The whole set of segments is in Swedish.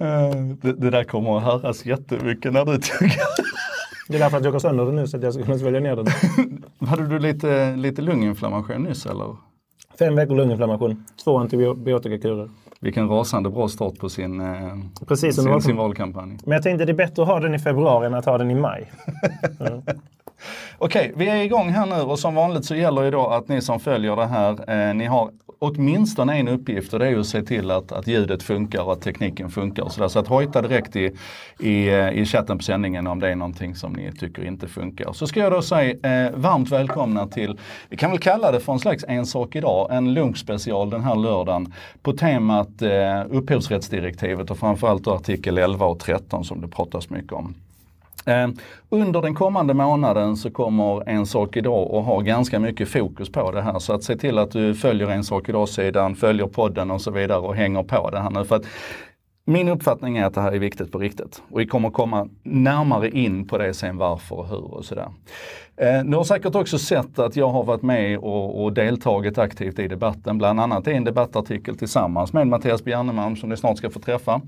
Eh, det, det, där kommer att höras jättemycket när du tuggar. Det är därför att jag går sönder den nu så att jag ska kunna svälja ner den. Hade du lite, lite lunginflammation nyss eller? Fem veckor lunginflammation, två antibiotikakurer. Vilken rasande bra start på sin, eh, Precis, sin, var... sin valkampanj. Men jag tänkte det är bättre att ha den i februari än att ha den i maj. Mm. Okej, vi är igång här nu och som vanligt så gäller det då att ni som följer det här, eh, ni har åtminstone en uppgift och det är ju att se till att, att ljudet funkar och att tekniken funkar. Så, där. så att hojta direkt i, i, i chatten på sändningen om det är någonting som ni tycker inte funkar. Så ska jag då säga eh, varmt välkomna till, vi kan väl kalla det för en slags En sak idag, en lunchspecial den här lördagen på temat eh, upphovsrättsdirektivet och framförallt artikel 11 och 13 som det pratas mycket om. Eh, under den kommande månaden så kommer En sak idag att ha ganska mycket fokus på det här. Så att se till att du följer En sak idag-sidan, följer podden och så vidare och hänger på det här nu. För att min uppfattning är att det här är viktigt på riktigt. Och vi kommer komma närmare in på det sen varför och hur och sådär. Eh, ni har säkert också sett att jag har varit med och, och deltagit aktivt i debatten. Bland annat i en debattartikel tillsammans med Mattias Bjernemalm som ni snart ska få träffa.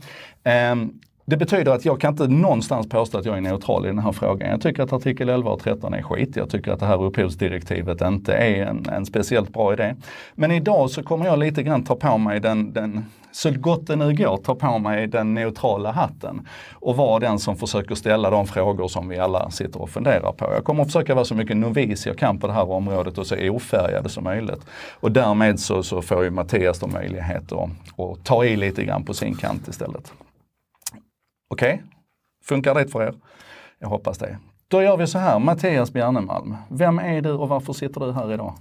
Ehm, det betyder att jag kan inte någonstans påstå att jag är neutral i den här frågan. Jag tycker att artikel 11 och 13 är skit. Jag tycker att det här upphovsdirektivet inte är en, en speciellt bra idé. Men idag så kommer jag lite grann ta på mig den, den så gott det nu går, ta på mig den neutrala hatten och vara den som försöker ställa de frågor som vi alla sitter och funderar på. Jag kommer att försöka vara så mycket novis jag kan på det här området och så ofärgade som möjligt. Och därmed så, så får ju Mattias då möjlighet att, att ta i lite grann på sin kant istället. Okej, okay. funkar det för er? Jag hoppas det. Då gör vi så här, Mattias Bjernemalm, vem är du och varför sitter du här idag?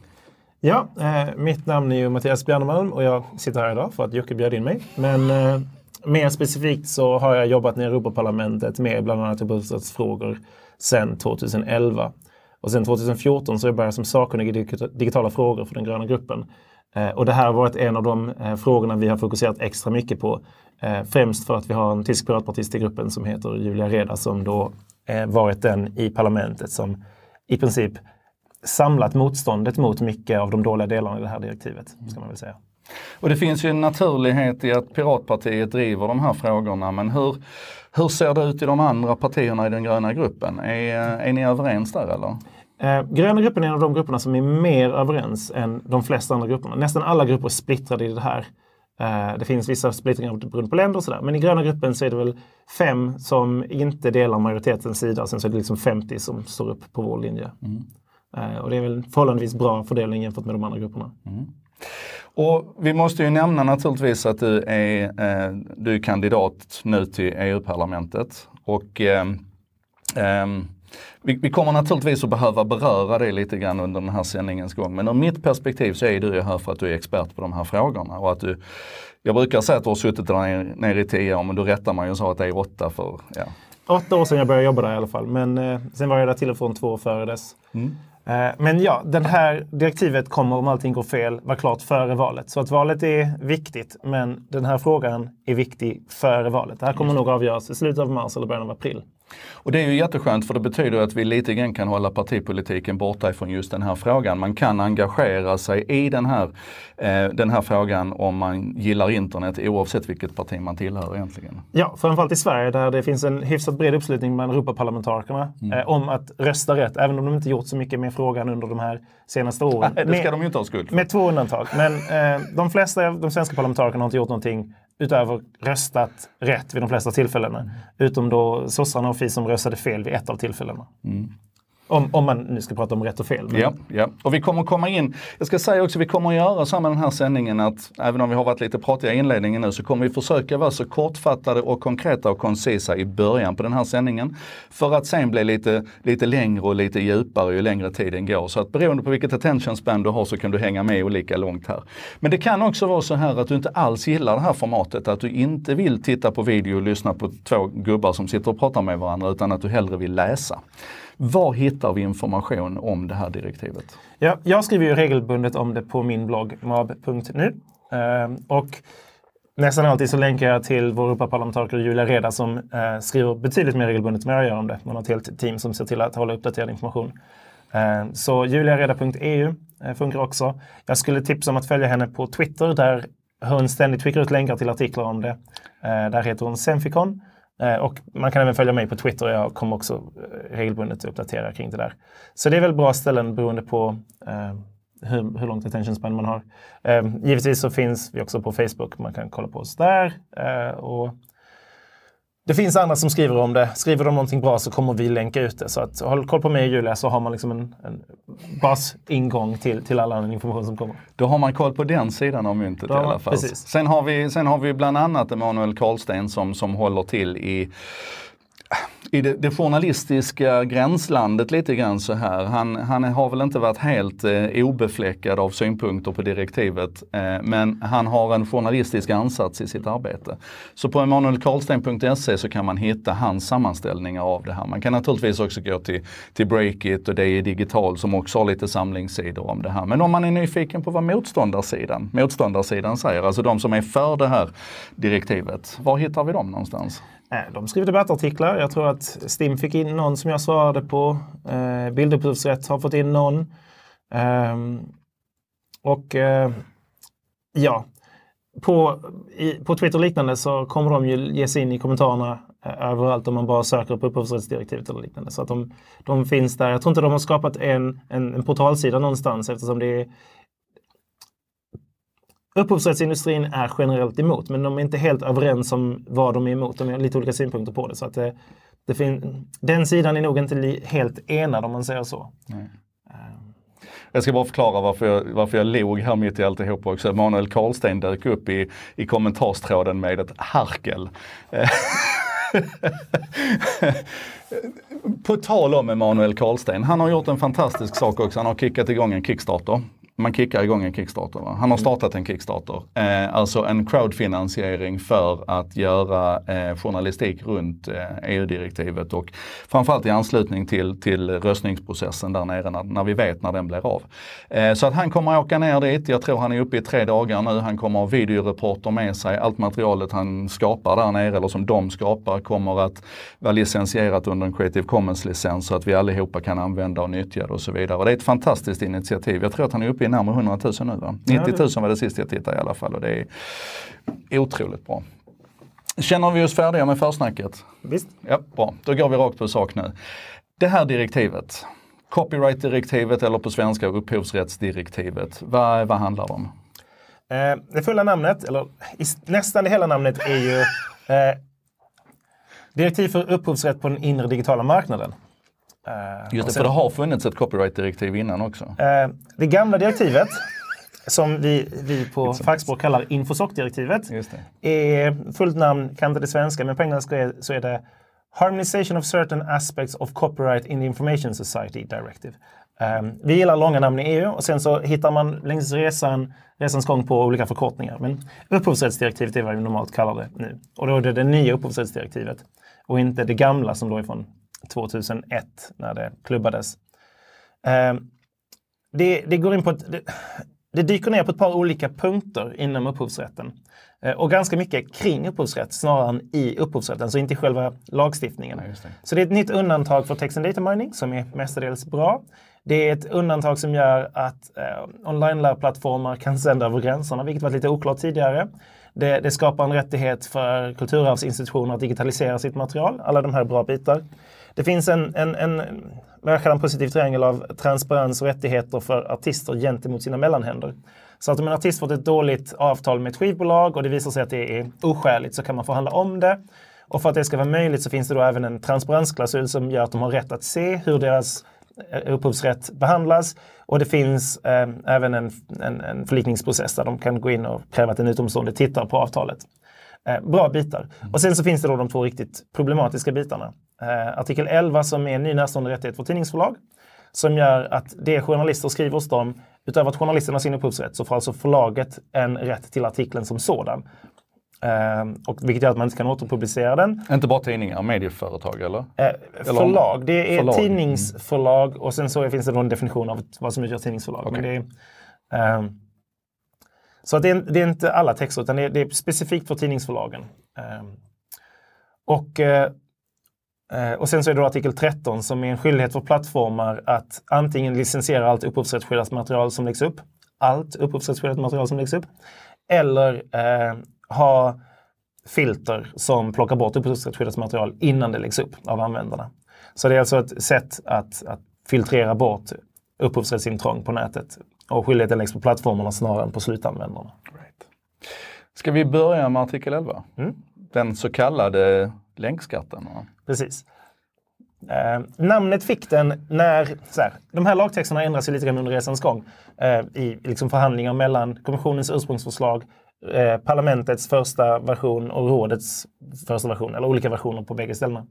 Ja, eh, mitt namn är ju Mattias Bjernemalm och jag sitter här idag för att Jocke bjöd in mig. Men eh, mer specifikt så har jag jobbat i Europaparlamentet med bland annat bostadsfrågor sedan 2011. Och sedan 2014 så jobbade jag som sakkunnig i digitala frågor för den gröna gruppen. Eh, och det här har varit en av de eh, frågorna vi har fokuserat extra mycket på. Eh, främst för att vi har en tysk piratpartist i gruppen som heter Julia Reda som då varit den i parlamentet som i princip samlat motståndet mot mycket av de dåliga delarna i det här direktivet. ska man väl säga. Och det finns ju en naturlighet i att Piratpartiet driver de här frågorna men hur, hur ser det ut i de andra partierna i den gröna gruppen? Är, är ni överens där eller? Eh, gröna gruppen är en av de grupperna som är mer överens än de flesta andra grupperna. Nästan alla grupper är splittrade i det här. Eh, det finns vissa splittringar beroende på länder och sådär. Men i gröna gruppen så är det väl fem som inte delar majoritetens sida. Sen så är det liksom 50 som står upp på vår linje. Mm. Eh, och det är väl förhållandevis bra fördelning jämfört med de andra grupperna. Mm. Och vi måste ju nämna naturligtvis att du är, eh, du är kandidat nu till EU-parlamentet. Och eh, ehm, vi, vi, kommer naturligtvis att behöva beröra det lite grann under den här sändningens gång. Men ur mitt perspektiv så är du ju här för att du är expert på de här frågorna. Och att du, jag brukar säga att du har suttit där nere i tio år, men du rättar mig och sa att det är åtta för... Ja. Åtta år sedan jag började jobba där i alla fall, men eh, sen var jag där till och från två år före dess. Mm. Eh, men ja, det här direktivet kommer om allting går fel vara klart före valet. Så att valet är viktigt, men den här frågan är viktig före valet. Det här kommer nog avgöras i slutet av mars eller början av april. Och det är ju jätteskönt för det betyder att vi lite grann kan hålla partipolitiken borta ifrån just den här frågan. Man kan engagera sig i den här, eh, den här frågan om man gillar internet oavsett vilket parti man tillhör egentligen. Ja, framförallt i Sverige där det finns en hyfsat bred uppslutning bland Europaparlamentarikerna mm. eh, om att rösta rätt, även om de inte gjort så mycket med frågan under de här senaste åren. Nej, det ska med, de ju inte ha skuld för. Med två undantag. Men eh, de flesta av de svenska parlamentarikerna har inte gjort någonting utöver röstat rätt vid de flesta tillfällena. Mm. Utom då sossarna och Fi som röstade fel vid ett av tillfällena. Mm. Om, om man nu ska prata om rätt och fel. Men... Ja, ja, och vi kommer komma in. Jag ska säga också, vi kommer att göra så här med den här sändningen att även om vi har varit lite pratiga i inledningen nu så kommer vi försöka vara så kortfattade och konkreta och koncisa i början på den här sändningen. För att sen bli lite, lite längre och lite djupare ju längre tiden går. Så att beroende på vilket attention span du har så kan du hänga med olika långt här. Men det kan också vara så här att du inte alls gillar det här formatet, att du inte vill titta på video och lyssna på två gubbar som sitter och pratar med varandra utan att du hellre vill läsa. Var hittar vi information om det här direktivet? Ja, jag skriver ju regelbundet om det på min blogg mab.nu. Eh, och nästan alltid så länkar jag till vår Europaparlamentariker Julia Reda som eh, skriver betydligt mer regelbundet än vad jag gör om det. Man har ett helt team som ser till att hålla uppdaterad information. Eh, så juliareda.eu funkar också. Jag skulle tipsa om att följa henne på Twitter där hon ständigt skickar ut länkar till artiklar om det. där heter hon Semfikon. Eh, och man kan även följa mig på Twitter. Jag kommer också eh, regelbundet uppdatera kring det där. Så det är väl bra ställen beroende på eh, hur, hur långt attention span man har. Eh, givetvis så finns vi också på Facebook. Man kan kolla på oss där. Eh, och det finns andra som skriver om det. Skriver de någonting bra så kommer vi länka ut det. Så att, håll koll på mig och Julia så har man liksom en, en basingång till, till all annan information som kommer. Då har man koll på den sidan av myntet man, i alla fall. Precis. Sen, har vi, sen har vi bland annat Emanuel Karlsten som, som håller till i i det, det, journalistiska gränslandet lite grann så här. Han, han har väl inte varit helt eh, obefläckad av synpunkter på direktivet, eh, men han har en journalistisk ansats i sitt arbete. Så på emanuelkarlsten.se så kan man hitta hans sammanställningar av det här. Man kan naturligtvis också gå till, till Breakit och DI Digital som också har lite samlingssidor om det här. Men om man är nyfiken på vad motståndarsidan, motståndarsidan säger, alltså de som är för det här direktivet, var hittar vi dem någonstans? Eh, de skriver debattartiklar. Jag tror att STIM fick in någon som jag svarade på. Eh, Bildupphovsrätt har fått in någon. Um, och uh, ja, på, i, på Twitter och liknande så kommer de ju ge sig in i kommentarerna uh, överallt om man bara söker på upphovsrättsdirektivet eller liknande. Så att de, de finns där. Jag tror inte de har skapat en, en, en portalsida någonstans eftersom det är Upphovsrättsindustrin är generellt emot, men de är inte helt överens om vad de är emot. De har lite olika synpunkter på det. Så att eh, det, det den sidan är nog inte helt enad om man säger så. Nej. Eh. Jag ska bara förklara varför jag, varför jag log här mitt i alltihop också. Manuel Karlsten dök upp i, i kommentarstråden med ett harkel. Eh. På tal om Emanuel Karlsten, han har gjort en fantastisk sak också. Han har kickat igång en Kickstarter man kickar igång en Kickstarter. Va? Han har mm. startat en Kickstarter. Eh, alltså en crowdfinansiering för att göra eh, journalistik runt eh, EU-direktivet och framförallt i anslutning till, till röstningsprocessen där nere när, när vi vet när den blir av. Eh, så att han kommer åka ner dit. Jag tror han är uppe i tre dagar nu. Han kommer ha videoreporter med sig. Allt materialet han skapar där nere eller som de skapar kommer att vara licensierat under en Creative Commons-licens så att vi allihopa kan använda och nyttja det och så vidare. Och det är ett fantastiskt initiativ. Jag tror att han är uppe i närmare 100 000 nu va? 90 000 var det sist jag tittade i alla fall och det är otroligt bra. Känner vi oss färdiga med försnacket? Visst. Ja, bra. Då går vi rakt på sak nu. Det här direktivet, copyrightdirektivet eller på svenska upphovsrättsdirektivet, vad, vad handlar det om? Eh, det fulla namnet, eller nästan det hela namnet, är ju eh, Direktiv för upphovsrätt på den inre digitala marknaden. Eh, Just det, sen, för det har funnits ett copyright-direktiv innan också. Eh, det gamla direktivet, som vi, vi på fackspråk kallar Infosoc-direktivet, är fullt namn, kan inte det svenska, men på engelska så är det Harmonization of certain aspects of copyright in the information society directive. Um, vi gillar långa namn i EU och sen så hittar man längs resan, resans gång på olika förkortningar. Men upphovsrättsdirektivet är vad vi normalt kallar det nu. Och då är det det nya upphovsrättsdirektivet och inte det gamla som då är från 2001 när det klubbades. Ehm, det, det, går in på ett, det, det, dyker ner på ett par olika punkter inom upphovsrätten eh, och ganska mycket kring upphovsrätt snarare än i upphovsrätten, så inte i själva lagstiftningen. Nej, det. Så det är ett nytt undantag för text and data mining som är mestadels bra. Det är ett undantag som gör att eh, online-lärplattformar kan sända över gränserna, vilket var lite oklart tidigare. Det, det skapar en rättighet för kulturarvsinstitutioner att digitalisera sitt material, alla de här bra bitar. Det finns en, en, en vad jag kallar en positiv triangel av transparens och rättigheter för artister gentemot sina mellanhänder. Så att om en artist fått ett dåligt avtal med ett skivbolag och det visar sig att det är oskäligt så kan man förhandla om det. Och för att det ska vara möjligt så finns det då även en transparensklausul som gör att de har rätt att se hur deras eh, upphovsrätt behandlas. Och det finns eh, även en, en, en förlikningsprocess där de kan gå in och kräva att en utomstående tittar på avtalet. Eh, bra bitar. Och sen så finns det då de två riktigt problematiska bitarna. Eh, artikel 11 som är en ny närstående rättighet för tidningsförlag som gör att det journalister skriver hos dem, utöver att journalisterna har sin upphovsrätt, så får alltså förlaget en rätt till artikeln som sådan. Uh, och vilket gör att man inte kan återpublicera den. Inte bara tidningar, medieföretag eller? Uh, förlag. Det är förlag. tidningsförlag mm. och sen så finns det då en definition av vad som utgör tidningsförlag. Okay. Men det är, uh, så att det, är, det är inte alla texter, utan det är, det är specifikt för tidningsförlagen. Ehm, och, eh, eh, och sen så är det artikel 13 som är en skyldighet för plattformar att antingen licensiera allt upphovsrättsskyddat material som läggs upp, allt upphovsrättsskyddat material som läggs upp, eller eh, ha filter som plockar bort upphovsrättsskyddat material innan det läggs upp av användarna. Så det är alltså ett sätt att, att filtrera bort upphovsrättsintrång på nätet och skyldigheten läggs på plattformarna snarare än på slutanvändarna. Right. Ska vi börja med artikel 11? Mm. Den så kallade länkskatten? Va? Precis. Eh, namnet fick den när... Så här, de här lagtexterna ändras lite grann under resans gång eh, i liksom förhandlingar mellan kommissionens ursprungsförslag, eh, parlamentets första version och rådets första version, eller olika versioner på bägge ställena.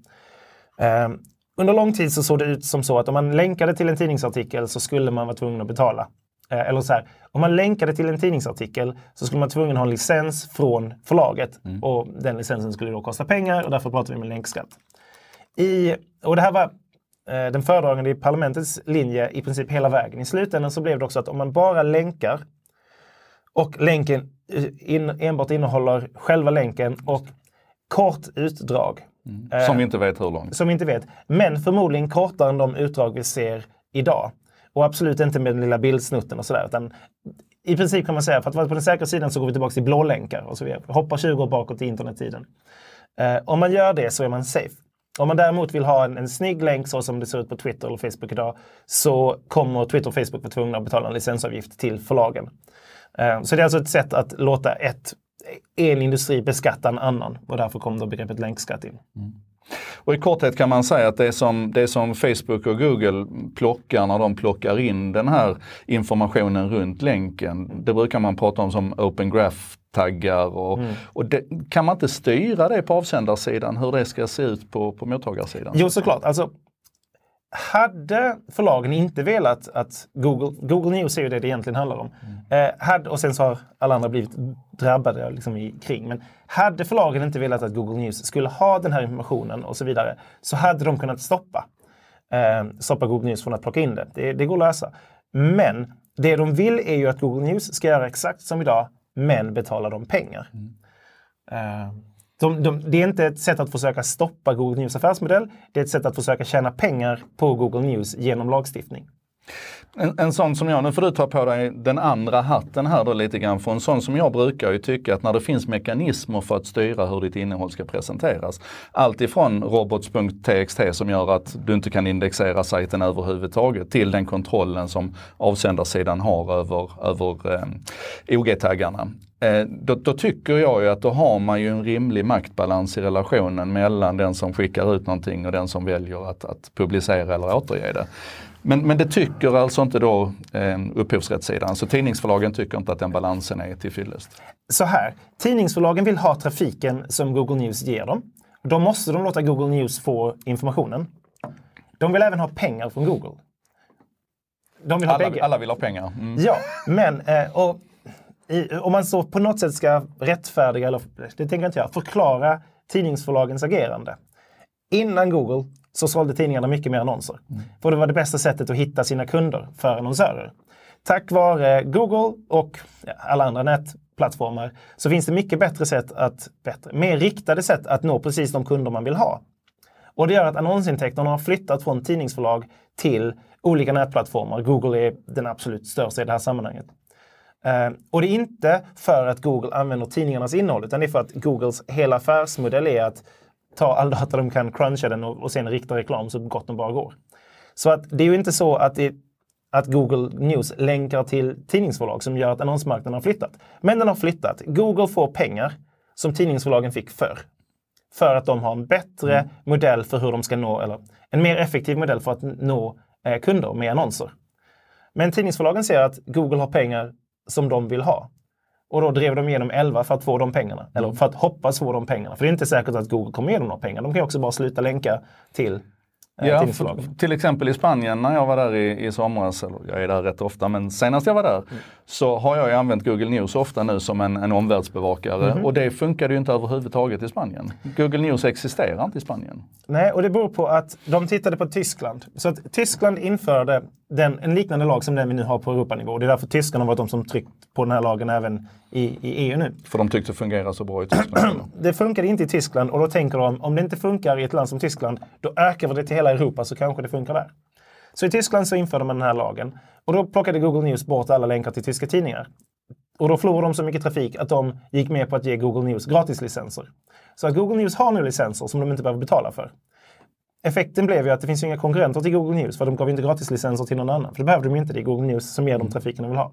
Eh, under lång tid så såg det ut som så att om man länkade till en tidningsartikel så skulle man vara tvungen att betala. Eh, eller så här, om man länkade till en tidningsartikel så skulle man tvungen ha en licens från förlaget mm. och den licensen skulle då kosta pengar och därför pratar vi med länkskatt. I, och det här var eh, den föredragande i parlamentets linje i princip hela vägen. I slutändan så blev det också att om man bara länkar och länken eh, in, enbart innehåller själva länken och kort utdrag. Mm. Eh, som vi inte vet hur långt. Som vi inte vet. Men förmodligen kortare än de utdrag vi ser idag. Och absolut inte med den lilla bildsnutten och sådär. Utan I princip kan man säga, för att vara på den säkra sidan så går vi tillbaka till blålänkar och så vidare. Hoppar 20 år bakåt i internettiden. Eh, om man gör det så är man safe. Om man däremot vill ha en, en snygg länk så som det ser ut på Twitter eller Facebook idag så kommer Twitter och Facebook vara tvungna att betala en licensavgift till förlagen. Eh, så det är alltså ett sätt att låta ett, en industri beskatta en annan och därför kom då begreppet länkskatt in. Mm. Och i korthet kan man säga att det som, det som Facebook och Google plockar när de plockar in den här informationen runt länken, det brukar man prata om som Open Graph taggar och, mm. och det, kan man inte styra det på avsändarsidan hur det ska se ut på, på mottagarsidan? Jo såklart, alltså, hade förlagen inte velat att Google, Google News är ju det det egentligen handlar om, mm. eh, hade, och sen så har alla andra blivit drabbade liksom i kring, men hade förlagen inte velat att Google News skulle ha den här informationen och så vidare så hade de kunnat stoppa, eh, stoppa Google News från att plocka in det. det. Det går att lösa. Men det de vill är ju att Google News ska göra exakt som idag, men betala dem pengar. Mm. Eh de, de, det är inte ett sätt att försöka stoppa Google News affärsmodell. Det är ett sätt att försöka tjäna pengar på Google News genom lagstiftning. En, en sån som jag, nu får du ta på dig den andra hatten här då lite grann, för en sån som jag brukar ju tycka att när det finns mekanismer för att styra hur ditt innehåll ska presenteras. Alltifrån robots.txt som gör att du inte kan indexera sajten överhuvudtaget till den kontrollen som avsändarsidan har över, över eh, OG-taggarna. Eh, då, då, tycker jag ju att då har man ju en rimlig maktbalans i relationen mellan den som skickar ut någonting och den som väljer att, att publicera eller återge det. Men, men det tycker alltså inte då eh, upphovsrättssidan, så tidningsförlagen tycker inte att den balansen är tillfyllest. fyllest. Så här, tidningsförlagen vill ha trafiken som Google News ger dem. Då måste de låta Google News få informationen. De vill även ha pengar från Google. De vill alla, ha bägge. alla vill ha pengar. Mm. Ja, men eh, och, om man så på något sätt ska rättfärdiga, eller det tänker inte jag, förklara tidningsförlagens agerande. Innan Google så sålde tidningarna mycket mer annonser. Mm. För det var det bästa sättet att hitta sina kunder för annonsörer. Tack vare Google och alla andra nätplattformar så finns det mycket bättre sätt att, bättre, mer riktade sätt att nå precis de kunder man vill ha. Och det gör att annonsintäkterna har flyttat från tidningsförlag till olika nätplattformar. Google är den absolut största i det här sammanhanget. Eh, och det är inte för att Google använder tidningarnas innehåll, utan det är för att Googles hela affärsmodell är att ta all data de kan, cruncha den och, och sen rikta reklam så gott de bara går. Så att det är ju inte så att, det, att Google News länkar till tidningsbolag som gör att annonsmarknaden har flyttat. Men den har flyttat. Google får pengar som tidningsbolagen fick förr. För att de har en bättre mm. modell för hur de ska nå, eller en mer effektiv modell för att nå eh, kunder med annonser. Men tidningsbolagen ser att Google har pengar som de vill ha. Och då drev de igenom 11 för att få de pengarna. Eller mm. för att hoppas få de pengarna. För det är inte säkert att Google kommer ge dem några pengar. De kan också bara sluta länka till eh, Ja, för, till exempel i Spanien när jag var där i, i somras, eller jag är där rätt ofta, men senast jag var där mm. så har jag ju använt Google News ofta nu som en, en omvärldsbevakare mm. och det funkade ju inte överhuvudtaget i Spanien. Google News existerar inte i Spanien. Nej, och det beror på att de tittade på Tyskland. Så att Tyskland införde den, en liknande lag som den vi nu har på Europanivå. Det är därför tyskarna har varit de som tryckt på den här lagen även i, i EU nu. För de tyckte det fungerade så bra i Tyskland? det funkade inte i Tyskland och då tänker de om det inte funkar i ett land som Tyskland, då ökar vi det till hela Europa så kanske det funkar där. Så i Tyskland så införde man den här lagen och då plockade Google News bort alla länkar till tyska tidningar. Och då förlorade de så mycket trafik att de gick med på att ge Google News gratislicenser. Så att Google News har nu licenser som de inte behöver betala för effekten blev ju att det finns inga konkurrenter till Google News, för de gav inte gratislicenser till någon annan. För det behövde de ju inte, det är Google News som ger dem mm. trafiken de vill ha.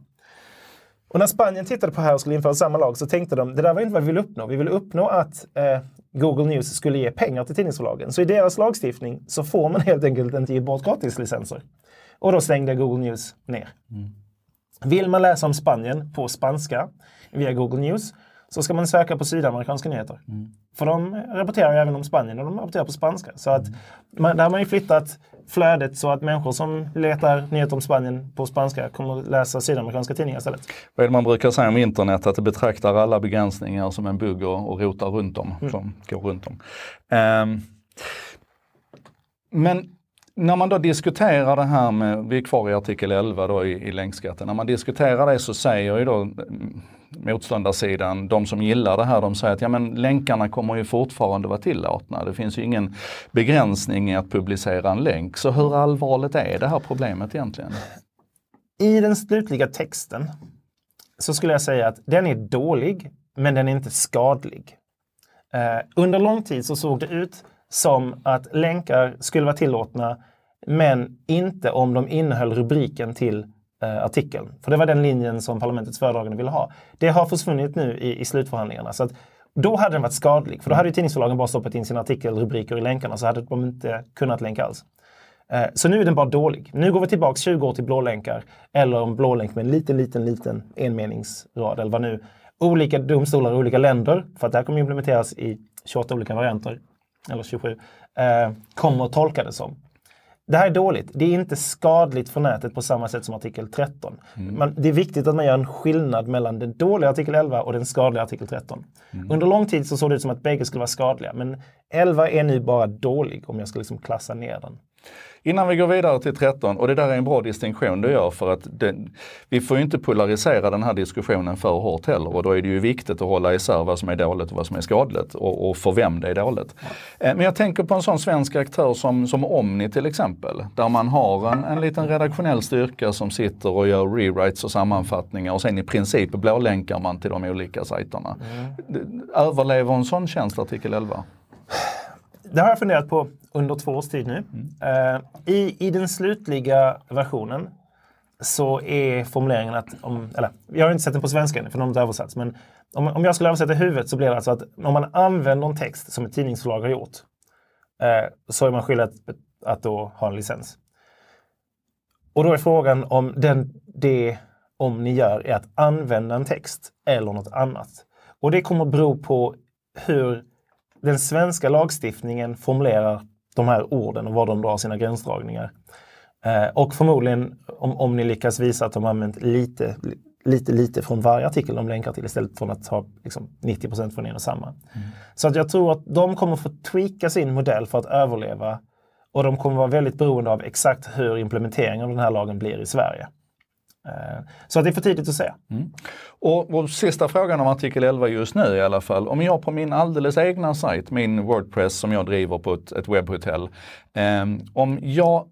Och när Spanien tittade på det här och skulle införa samma lag så tänkte de, det där var inte vad vi vill uppnå. Vi vill uppnå att eh, Google News skulle ge pengar till tidningsförlagen. Så i deras lagstiftning så får man helt enkelt inte ge bort gratislicenser. Och då stängde Google News ner. Mm. Vill man läsa om Spanien på spanska via Google News så ska man söka på sydamerikanska nyheter. Mm. För de rapporterar ju även om Spanien och de rapporterar på spanska. Så att man, där har man ju flyttat flödet så att människor som letar nyheter om Spanien på spanska kommer att läsa sydamerikanska tidningar istället. Vad är det man brukar säga om internet? Att det betraktar alla begränsningar som en bugg och, och rotar runt dem. Mm. Som går runt dem. Um, ehm, men när man då diskuterar det här med, vi är kvar i artikel 11 då i, i länkskatten, när man diskuterar det så säger ju då motståndarsidan, de som gillar det här, de säger att ja, men länkarna kommer ju fortfarande vara tillåtna. Det finns ju ingen begränsning i att publicera en länk. Så hur allvarligt är det här problemet egentligen? I den slutliga texten så skulle jag säga att den är dålig, men den är inte skadlig. Eh, under lång tid så såg det ut som att länkar skulle vara tillåtna, men inte om de innehöll rubriken till eh, artikeln. För det var den linjen som parlamentets föredragande ville ha. Det har försvunnit nu i, i slutförhandlingarna. Så att, då hade den varit skadlig, för då hade ju tidningsförlagen bara stoppat in sina artikelrubriker i länkarna så hade de inte kunnat länka alls. Eh, så nu är den bara dålig. Nu går vi tillbaks 20 år till blålänkar eller en blålänk med en liten, liten, liten enmeningsrad eller vad nu olika domstolar i olika länder, för att det här kommer implementeras i 28 olika varianter, eller 27, eh, kommer att tolka det som. Det här är dåligt. Det är inte skadligt för nätet på samma sätt som artikel 13. Mm. Man, det är viktigt att man gör en skillnad mellan den dåliga artikel 11 och den skadliga artikel 13. Mm. Under lång tid så såg det ut som att bägge skulle vara skadliga, men 11 är nu bara dålig om jag ska liksom klassa ner den. Innan vi går vidare till 13, och det där är en bra distinktion du gör för att det, vi får ju inte polarisera den här diskussionen för hårt heller och då är det ju viktigt att hålla isär vad som är dåligt och vad som är skadligt och, och för vem det är dåligt. Eh, men jag tänker på en sån svensk aktör som, som Omni till exempel, där man har en, en liten redaktionell styrka som sitter och gör rewrites och sammanfattningar och sen i princip blålänkar man till de olika sajterna. Mm. Överlever en sån tjänst artikel 11? Det har jag funderat på under två års tid nu. Mm. Eh, I, I den slutliga versionen så är formuleringen att, om, eller jag har inte sett den på svenska än för den har inte översatts, men om, om jag skulle översätta huvudet så blir det alltså att om man använder en text som ett tidningsförlag har gjort eh, så är man skyldig att, att då ha en licens. Och då är frågan om den, det om ni gör är att använda en text eller något annat. Och det kommer bero på hur den svenska lagstiftningen formulerar de här orden och var de drar sina gränsdragningar. Eh, och förmodligen, om, om ni lyckas visa att de använt lite, lite, lite från varje artikel de länkar till istället för att ta liksom, 90 från en och samma. Mm. Så att jag tror att de kommer få tweaka sin modell för att överleva och de kommer vara väldigt beroende av exakt hur implementeringen av den här lagen blir i Sverige. Eh, så att det är för tidigt att säga. Mm. Och, och, sista frågan om artikel 11 just nu i alla fall. Om jag på min alldeles egna sajt, min Wordpress som jag driver på ett, ett webbhotell. Eh, om jag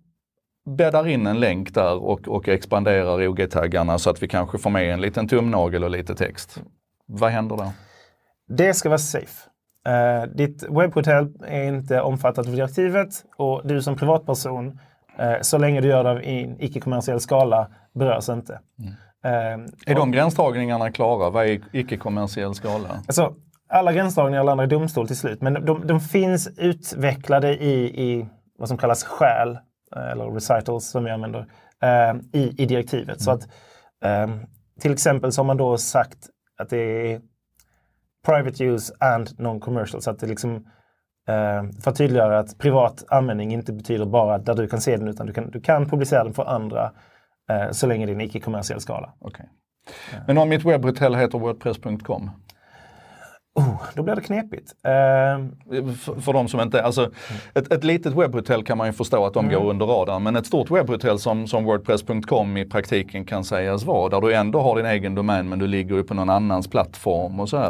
bäddar in en länk där och, och expanderar OG-taggarna så att vi kanske får med en liten tumnagel och lite text. Vad händer då? Det ska vara safe. Uh, ditt webbhotell är inte omfattat av direktivet och du som privatperson Eh, så länge du gör det i en icke-kommersiell skala berörs inte. Mm. Eh, är de gränsdragningarna klara? Vad är icke-kommersiell skala? Alltså, alla gränsdragningar landar i domstol till slut, men de, de finns utvecklade i, i, vad som kallas skäl, eh, eller recitals som vi använder, i, i direktivet. Mm. Så att, ehm, till exempel så har man då sagt att det är private use and non-commercial. Så att det liksom, eh, förtydliggör att privat användning inte betyder bara där du kan se den utan du kan, du kan publicera den för andra eh, så länge det är en icke-kommersiell skala. Okay. Men om mitt webbhotell heter wordpress.com? Oh, då blir det knepigt. Uh... För, för de som inte, alltså mm. ett, ett litet webbhotell kan man ju förstå att de mm. går under radarn. Men ett stort webbhotell som, som Wordpress.com i praktiken kan sägas vara, där du ändå har din egen domän men du ligger ju på någon annans plattform och så här.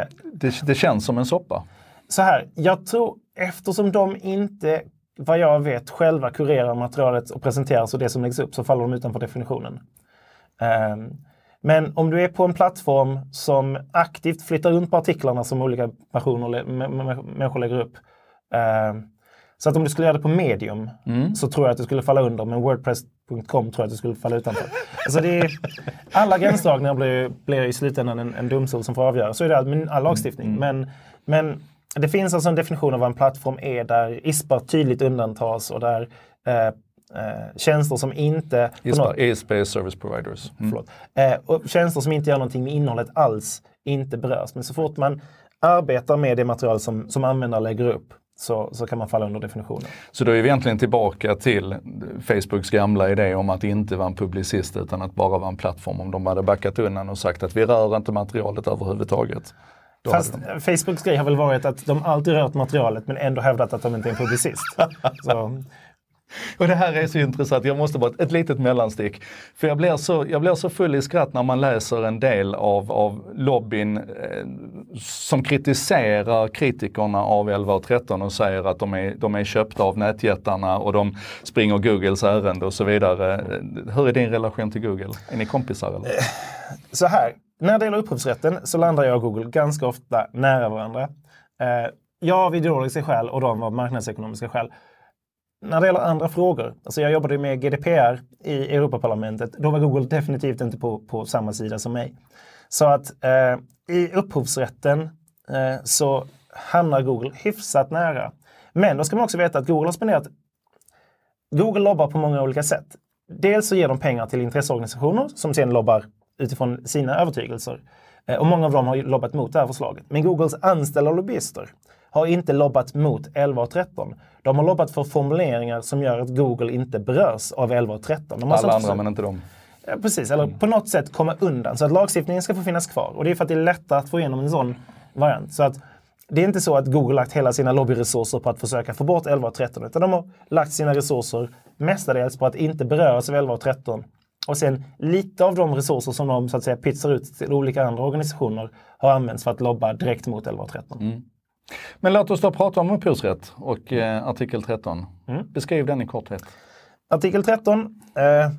Uh... Det, det, känns som en soppa så här, jag tror eftersom de inte, vad jag vet, själva kurerar materialet och presenterar och det som läggs upp så faller de utanför definitionen. Um, men om du är på en plattform som aktivt flyttar runt på artiklarna som olika personer, människor lägger upp. Uh, så att om du skulle göra det på medium mm. så tror jag att du skulle falla under, men wordpress.com tror jag att du skulle falla utanför. alltså det är, alla gränsdragningar blir, blir i slutändan en, en domstol som får avgöra, så är det med all lagstiftning. Mm. Men, men det finns alltså en definition av vad en plattform är där ISPar tydligt undantas och där eh, eh tjänster som inte... ISPA, ESP Service Providers. Mm. Förlåt, eh, och tjänster som inte gör någonting med innehållet alls inte berörs. Men så fort man arbetar med det material som, som användare lägger upp så, så kan man falla under definitionen. Så då är vi egentligen tillbaka till Facebooks gamla idé om att inte vara en publicist utan att bara vara en plattform. Om de hade backat undan och sagt att vi rör inte materialet överhuvudtaget. Fast Facebooks grej har väl varit att de alltid rört materialet men ändå hävdat att de inte är en publicist. Så. Och det här är så intressant, jag måste bara, ett litet mellanstick. För jag blir så, jag blir så full i skratt när man läser en del av, av lobbyn eh, som kritiserar kritikerna av 11 och 13 och säger att de är, de är köpta av nätjättarna och de springer Googles ärende och så vidare. Hur är din relation till Google? Är ni kompisar eller? Eh, så här, när det gäller upphovsrätten så landar jag och Google ganska ofta nära varandra. Eh, jag av ideologiska skäl och de av marknadsekonomiska skäl. När det gäller andra frågor, alltså jag jobbade med GDPR i Europaparlamentet, då var Google definitivt inte på, på samma sida som mig. Så att eh, i upphovsrätten eh, så hamnar Google hyfsat nära. Men då ska man också veta att Google har spenderat... Google lobbar på många olika sätt. Dels så ger de pengar till intresseorganisationer som sen lobbar utifrån sina övertygelser. Eh, och många av dem har lobbat mot det här förslaget. Men Googles anställda lobbyister har inte lobbat mot 11 och 13. De har lobbat för formuleringar som gör att Google inte berörs av 11 och 13. De Alla andra men inte de. Ja, precis, eller mm. på något sätt komma undan. Så att lagstiftningen ska få finnas kvar. Och det är för att det är lättare att få igenom en sån variant. Så att det är inte så att Google lagt hela sina lobbyresurser på att försöka få bort 11 och 13. Utan de har lagt sina resurser mestadels på att inte beröras av 11 och 13 och sen lite av de resurser som de så att säga pytsar ut till olika andra organisationer har använts för att lobba direkt mot 1113. Mm. Men låt oss då prata om upphovsrätt och eh, artikel 13. Mm. Beskriv den i korthet. Artikel 13 eh,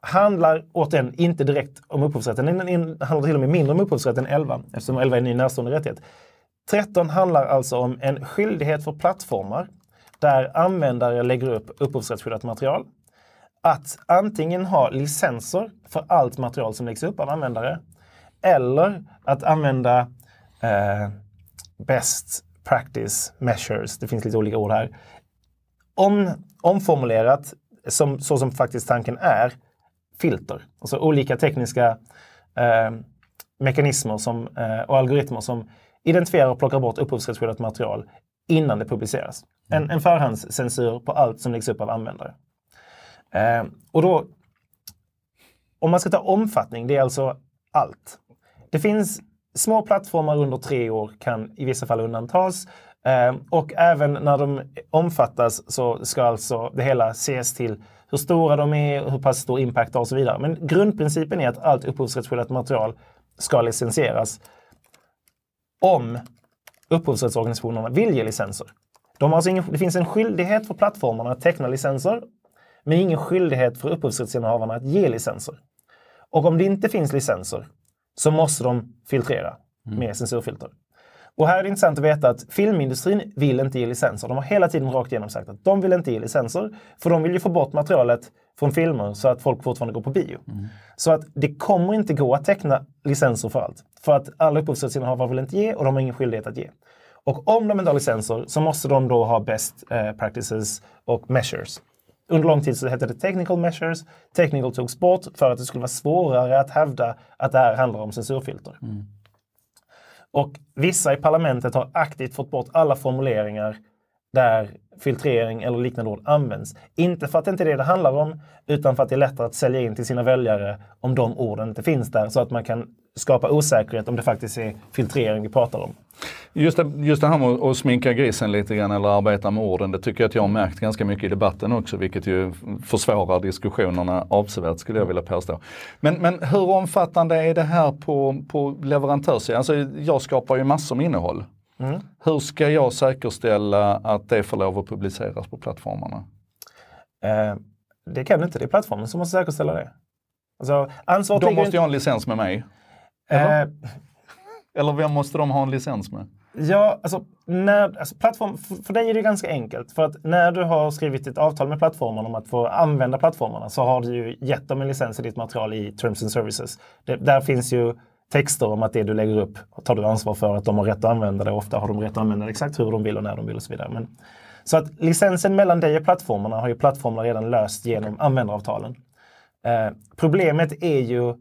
handlar återigen inte direkt om upphovsrätten. Den handlar till och med mindre om upphovsrätten än 11 eftersom 11 är en ny närstående rättighet. 13 handlar alltså om en skyldighet för plattformar där användare lägger upp upphovsrättsskyddat material att antingen ha licenser för allt material som läggs upp av användare eller att använda eh, best practice measures, det finns lite olika ord här, om, omformulerat som, så som faktiskt tanken är, filter. Alltså olika tekniska eh, mekanismer som, eh, och algoritmer som identifierar och plockar bort upphovsrättsskyddat material innan det publiceras. En, en förhandscensur på allt som läggs upp av användare. Eh, och då, om man ska ta omfattning, det är alltså allt. Det finns små plattformar under tre år kan i vissa fall undantas. Eh, och även när de omfattas så ska alltså det hela ses till hur stora de är, hur pass stor impact och så vidare. Men grundprincipen är att allt upphovsrättsskyddat material ska licensieras om upphovsrättsorganisationerna vill ge licenser. De har alltså ingen, det finns en skyldighet för plattformarna att teckna licenser men ingen skyldighet för upphovsrättsinnehavarna att ge licenser. Och om det inte finns licenser så måste de filtrera mm. med censurfilter. Och här är det intressant att veta att filmindustrin vill inte ge licenser. De har hela tiden rakt igenom sagt att de vill inte ge licenser, för de vill ju få bort materialet från filmer så att folk fortfarande går på bio. Mm. Så att det kommer inte gå att teckna licenser för allt. För att alla upphovsrättsinnehavare vill inte ge och de har ingen skyldighet att ge. Och om de inte har licenser så måste de då ha best eh, practices och measures. Under lång tid så hette det technical measures. Technical togs bort för att det skulle vara svårare att hävda att det här handlar om censurfilter. Mm. Och vissa i parlamentet har aktivt fått bort alla formuleringar där filtrering eller liknande ord används. Inte för att det inte är det det handlar om, utan för att det är lättare att sälja in till sina väljare om de orden inte finns där så att man kan skapa osäkerhet om det faktiskt är filtrering vi pratar om. Just det, just det här med att sminka grisen lite grann eller arbeta med orden, det tycker jag att jag har märkt ganska mycket i debatten också, vilket ju försvårar diskussionerna avsevärt skulle jag vilja påstå. Men, men hur omfattande är det här på, på leverantörssidan? Alltså, jag skapar ju massor med innehåll. Mm. Hur ska jag säkerställa att det får lov att publiceras på plattformarna? Eh, det kan du inte, det är plattformen som måste säkerställa det. Alltså, De måste ju ha en licens med mig. Eller? Eh, Eller vem måste de ha en licens med? Ja, alltså, när, alltså plattform, för, för dig är det ganska enkelt. För att när du har skrivit ett avtal med plattformen om att få använda plattformarna så har du ju gett dem en licens i ditt material i Terms and Services. Det, där finns ju texter om att det du lägger upp tar du ansvar för att de har rätt att använda det. Ofta har de rätt att använda det exakt hur de vill och när de vill och så vidare. Men, så att licensen mellan dig och plattformarna har ju plattformarna redan löst genom användaravtalen. Eh, problemet är ju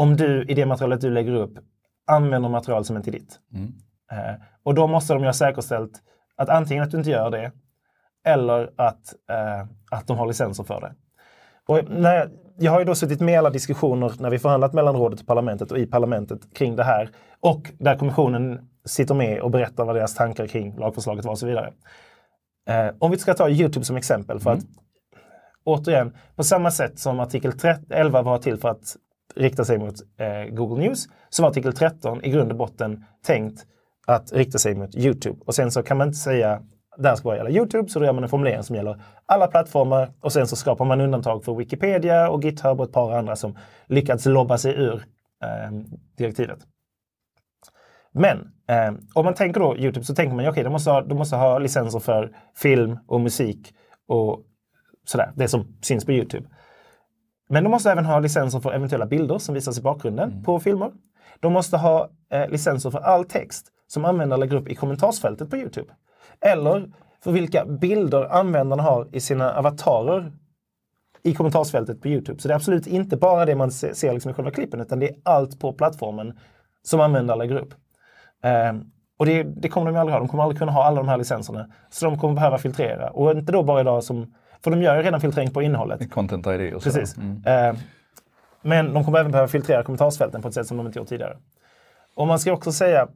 om du i det materialet du lägger upp använder material som inte är ditt. Mm. Eh, och då måste de ju ha säkerställt att antingen att du inte gör det eller att, eh, att de har licenser för det. Och när jag, jag har ju då suttit med i alla diskussioner när vi förhandlat mellan rådet och parlamentet och i parlamentet kring det här och där kommissionen sitter med och berättar vad deras tankar kring lagförslaget var och så vidare. Eh, om vi ska ta Youtube som exempel för mm. att återigen, på samma sätt som artikel 11 var till för att rikta sig mot eh, Google News så var artikel 13 i grund och botten tänkt att rikta sig mot Youtube. Och sen så kan man inte säga det här ska bara gälla Youtube, så då gör man en formulering som gäller alla plattformar och sen så skapar man undantag för Wikipedia och GitHub och ett par andra som lyckats lobba sig ur eh, direktivet. Men eh, om man tänker då Youtube så tänker man okej, okay, de, de måste ha licenser för film och musik och sådär, det som syns på Youtube. Men de måste även ha licenser för eventuella bilder som visas i bakgrunden mm. på filmer. De måste ha eh, licenser för all text som användare lägger upp i kommentarsfältet på Youtube. Eller för vilka bilder användarna har i sina avatarer i kommentarsfältet på Youtube. Så det är absolut inte bara det man ser liksom i själva klippen, utan det är allt på plattformen som användare lägger upp. Eh, och det, det, kommer de aldrig ha. De kommer aldrig kunna ha alla de här licenserna. Så de kommer behöva filtrera. Och inte då bara idag som för de gör ju redan filtrering på innehållet. Content ID och så. Precis. Mm. Eh, men de kommer även behöva filtrera kommentarsfälten på ett sätt som de inte gjort tidigare. Och man ska också säga,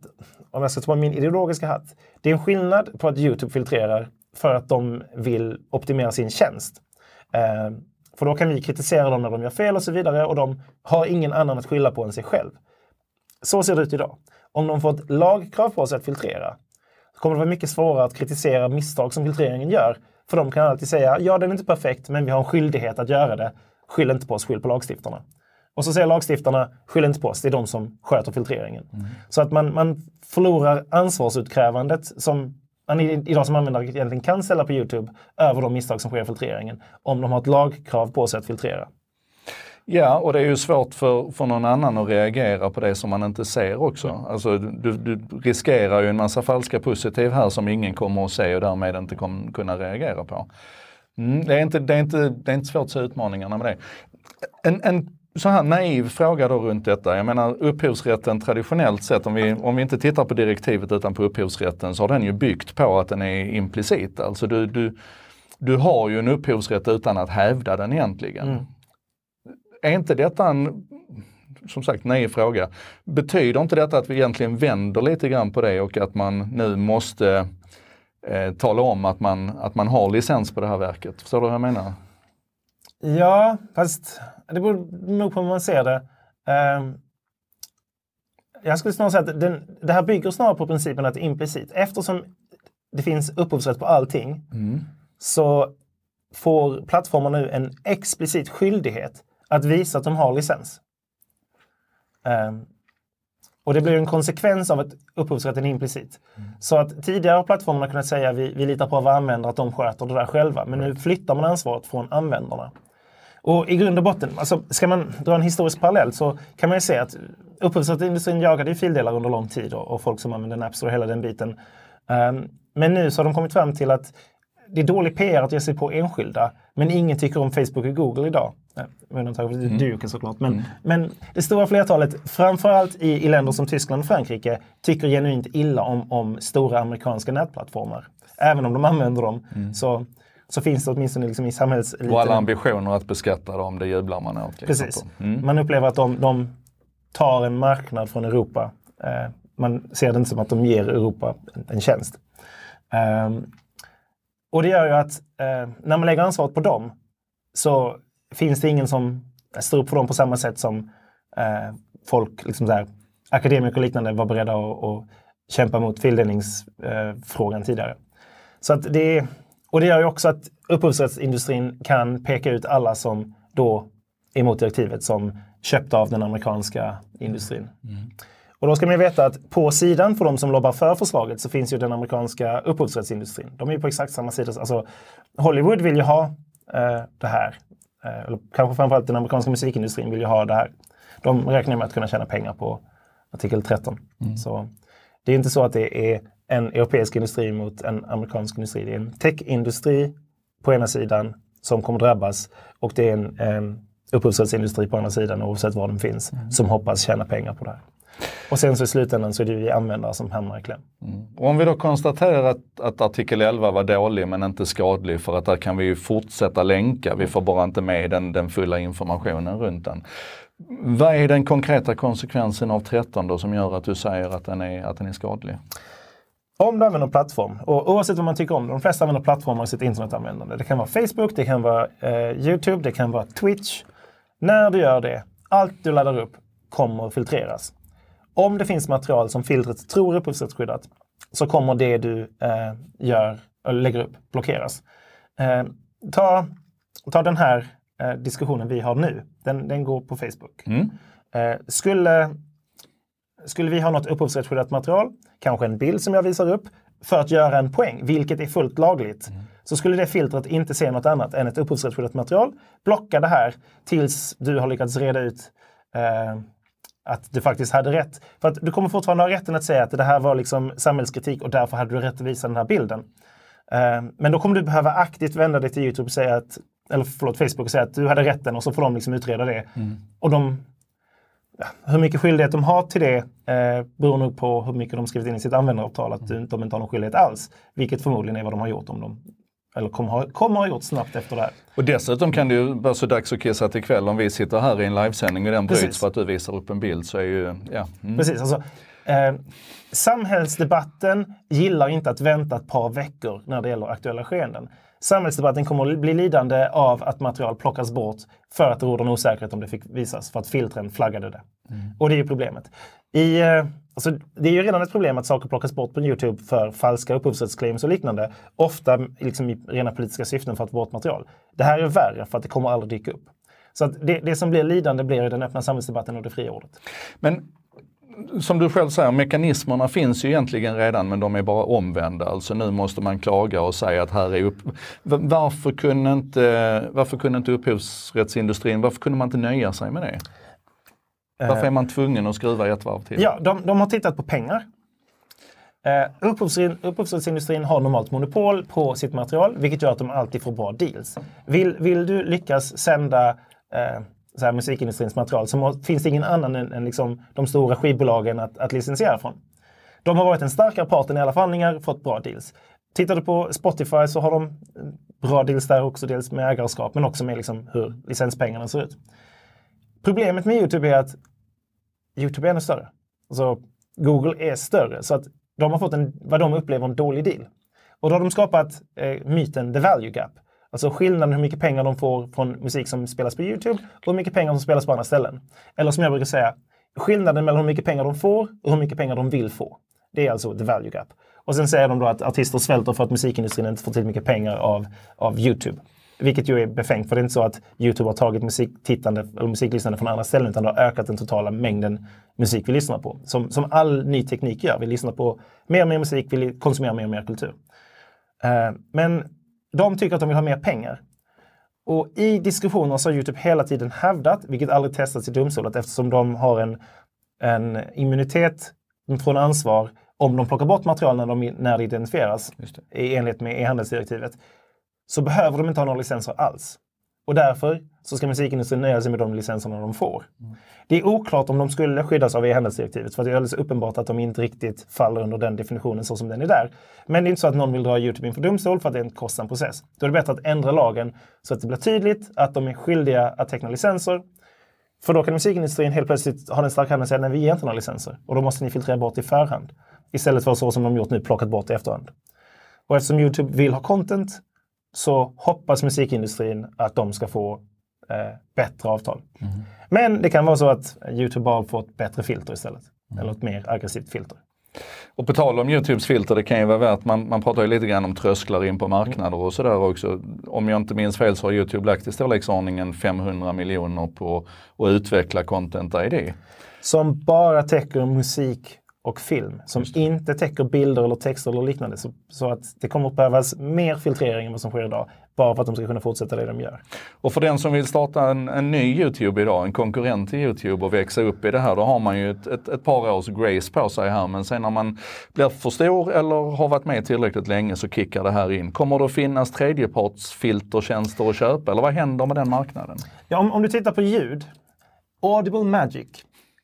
om jag ska ta på min ideologiska hatt, det är en skillnad på att Youtube filtrerar för att de vill optimera sin tjänst. Eh, för då kan vi kritisera dem när de gör fel och så vidare och de har ingen annan att skylla på än sig själv. Så ser det ut idag. Om de får ett lagkrav på sig att filtrera kommer det vara mycket svårare att kritisera misstag som filtreringen gör för de kan alltid säga, ja den är inte perfekt, men vi har en skyldighet att göra det. Skyll inte på oss, skyll på lagstiftarna. Och så säger lagstiftarna, skyll inte på oss, det är de som sköter filtreringen. Mm. Så att man, man förlorar ansvarsutkrävandet som man idag som användare egentligen kan ställa på Youtube över de misstag som sker i filtreringen om de har ett lagkrav på sig att filtrera. Ja, och det är ju svårt för, för någon annan att reagera på det som man inte ser också. Mm. Alltså, du, du riskerar ju en massa falska positiv här som ingen kommer att se och därmed inte kommer kunna reagera på. Mm, det, är inte, det, är inte, det är inte svårt att se utmaningarna med det. En, en så här naiv fråga då runt detta. Jag menar upphovsrätten traditionellt sett, om vi, om vi inte tittar på direktivet utan på upphovsrätten, så har den ju byggt på att den är implicit. Alltså du, du, du har ju en upphovsrätt utan att hävda den egentligen. Mm. Är inte detta en, som sagt, nej fråga. Betyder inte detta att vi egentligen vänder lite grann på det och att man nu måste eh, tala om att man, att man har licens på det här verket? Förstår du vad jag menar? Ja, fast det beror nog på hur man ser det. Um jag skulle snarare säga att den, det här bygger snarare på principen att implicit, eftersom det finns upphovsrätt på allting, mm. så får plattformar nu en explicit skyldighet att visa att de har licens. Um, och det blir en konsekvens av att upphovsrätten är implicit. Mm. Så att tidigare har plattformarna kunnat säga vi, vi litar på våra användare att de sköter det där själva. Men nu flyttar man ansvaret från användarna. Och i grund och botten, alltså, ska man dra en historisk parallell så kan man ju se att upphovsrättsindustrin jagade ju fildelar under lång tid och, och folk som använde Napster och hela den biten. Um, men nu så har de kommit fram till att det är dålig PR att ge sig på enskilda, men ingen tycker om Facebook och Google idag med undantag för mm. duken såklart. Men, mm. men det stora flertalet, framförallt i, i länder som Tyskland och Frankrike, tycker genuint illa om, om stora amerikanska nätplattformar. Även om de använder dem mm. så, så finns det åtminstone liksom i samhällseliten. Och alla ambitioner att beskatta dem, det jublar man åt. Liksom. Precis. Mm. Man upplever att de, de tar en marknad från Europa. Eh, man ser det inte som att de ger Europa en, en tjänst. Eh, och det gör ju att eh, när man lägger ansvaret på dem så finns det ingen som står upp för dem på samma sätt som eh, folk, liksom där, akademiker och liknande, var beredda att, att kämpa mot fildelningsfrågan eh, tidigare. Så att det, och det gör ju också att upphovsrättsindustrin kan peka ut alla som då är emot direktivet som köpta av den amerikanska industrin. Mm. Och då ska man veta att på sidan för de som lobbar för förslaget så finns ju den amerikanska upphovsrättsindustrin. De är ju på exakt samma sida. Alltså, Hollywood vill ju ha eh, det här. Eh, eller kanske framförallt den amerikanska musikindustrin vill ju ha det här. De räknar med att kunna tjäna pengar på artikel 13. Mm. Så det är inte så att det är en europeisk industri mot en amerikansk industri. Det är en techindustri på ena sidan som kommer drabbas och det är en, en upphovsrättsindustri på andra sidan oavsett var den finns mm. som hoppas tjäna pengar på det här. Och sen så i slutändan så är det vi användare som hamnar i kläm. Mm. om vi då konstaterar att, att, artikel 11 var dålig men inte skadlig för att där kan vi ju fortsätta länka. Vi får bara inte med den, den fulla informationen runt den. Vad är den konkreta konsekvensen av 13 då som gör att du säger att den är, att den är skadlig? Om du använder plattform, och oavsett vad man tycker om det, de flesta använder plattformar i sitt internetanvändande. Det kan vara Facebook, det kan vara eh, Youtube, det kan vara Twitch. När du gör det, allt du laddar upp kommer att filtreras om det finns material som filtret tror är upphovsrättsskyddat så kommer det du eh, gör, eller lägger upp blockeras. Eh, ta, ta den här eh, diskussionen vi har nu. Den, den går på Facebook. Mm. Eh, skulle, skulle vi ha något upphovsrättsskyddat material, kanske en bild som jag visar upp, för att göra en poäng, vilket är fullt lagligt, mm. så skulle det filtret inte se något annat än ett upphovsrättsskyddat material. Blocka det här tills du har lyckats reda ut eh, att du faktiskt hade rätt. För att du kommer fortfarande ha rätten att säga att det här var liksom samhällskritik och därför hade du rätt att visa den här bilden. Eh, men då kommer du behöva aktivt vända dig till Youtube och säga att, eller förlåt, Facebook och säga att du hade rätten och så får de liksom utreda det. Mm. Och de, ja, hur mycket skyldighet de har till det eh, beror nog på hur mycket de skrivit in i sitt användaravtal att mm. de inte har någon skyldighet alls. Vilket förmodligen är vad de har gjort om de eller kommer ha, kommer ha gjort snabbt efter det här. Och dessutom kan det ju vara så dags att kissa till kväll om vi sitter här i en livesändning och den Precis. bryts för att du visar upp en bild. Så är ju, ja. Mm. Precis, alltså, eh, samhällsdebatten gillar inte att vänta ett par veckor när det gäller aktuella skeenden. Samhällsdebatten kommer att bli lidande av att material plockas bort för att det råder en osäkerhet om det fick visas, för att filtren flaggade det. Mm. Och det är ju problemet. I, eh, alltså, det är ju redan ett problem att saker plockas bort på Youtube för falska upphovsrättsclaims och liknande. Ofta liksom i rena politiska syften för att få bort material. Det här är värre för att det kommer aldrig dyka upp. Så det, det, som blir lidande blir den öppna samhällsdebatten och det fria ordet. Men som du själv säger, mekanismerna finns ju egentligen redan men de är bara omvända. Alltså nu måste man klaga och säga att här är upp... Varför kunde inte, varför kunde inte upphovsrättsindustrin, varför kunde man inte nöja sig med det? Varför är eh, man tvungen att skruva ett varv till? Ja, de, de har tittat på pengar. Uh, upphovsrättsindustrin har normalt monopol på sitt material, vilket gör att de alltid får bra deals. Vill, vill du lyckas sända uh, så här musikindustrins material så må, finns det ingen annan än, än liksom de stora skivbolagen att, att licensiera från. De har varit en starkare part i alla förhandlingar och fått bra deals. Tittar du på Spotify så har de bra deals där också, dels med ägarskap men också med liksom hur licenspengarna ser ut. Problemet med Youtube är att Youtube är ännu större. Alltså, Google är större, så att de har fått en, vad de upplever en dålig deal. Och då har de skapat eh, myten the value gap. Alltså skillnaden hur mycket pengar de får från musik som spelas på Youtube och hur mycket pengar som spelas på andra ställen. Eller som jag brukar säga, skillnaden mellan hur mycket pengar de får och hur mycket pengar de vill få. Det är alltså the value gap. Och sen säger de då att artister svälter för att musikindustrin inte får till mycket pengar av, av Youtube. Vilket ju är befängt, för det är inte så att Youtube har tagit musiktittande och musiklyssnande från andra ställen, utan det har ökat den totala mängden musik vi lyssnar på. Som, som all ny teknik gör. Vi lyssnar på mer och mer musik, vi konsumerar mer och mer kultur. Uh, men de tycker att de vill ha mer pengar. Och i diskussioner så har Youtube hela tiden hävdat, vilket aldrig testats i domstol, att eftersom de har en, en immunitet från ansvar om de plockar bort material när, de, när det identifieras det. i enlighet med e-handelsdirektivet, så behöver de inte ha några licenser alls. Och därför så ska musikindustrin nöja sig med de licenserna de får. Mm. Det är oklart om de skulle skyddas av e-handelsdirektivet för det är alldeles uppenbart att de inte riktigt faller under den definitionen så som den är där. Men det är inte så att någon vill dra Youtube inför domstol för att det är en kostsam process. Då är det bättre att ändra lagen så att det blir tydligt att de är skyldiga att teckna licenser. För då kan musikindustrin helt plötsligt ha den starka handen och säga nej, vi ger inte några licenser och då måste ni filtrera bort i förhand. Istället för så som de gjort nu, plockat bort i efterhand. Och eftersom Youtube vill ha content så hoppas musikindustrin att de ska få eh, bättre avtal. Mm. Men det kan vara så att Youtube har fått bättre filter istället. Mm. Eller ett mer aggressivt filter. Och på tal om Youtubes filter, det kan ju vara värt, man, man pratar ju lite grann om trösklar in på marknader och sådär också. Om jag inte minns fel så har Youtube lagt i storleksordningen 500 miljoner på att utveckla Content ID. Som bara täcker musik och film som inte täcker bilder eller texter eller liknande. Så, så, att det kommer att behövas mer filtrering än vad som sker idag, bara för att de ska kunna fortsätta det de gör. Och för den som vill starta en, en ny YouTube idag, en konkurrent till YouTube och växa upp i det här, då har man ju ett, ett, ett, par års grace på sig här. Men sen när man blir för stor eller har varit med tillräckligt länge så kickar det här in. Kommer det att finnas tredjepartsfiltertjänster att köpa eller vad händer med den marknaden? Ja, om, om du tittar på ljud, Audible Magic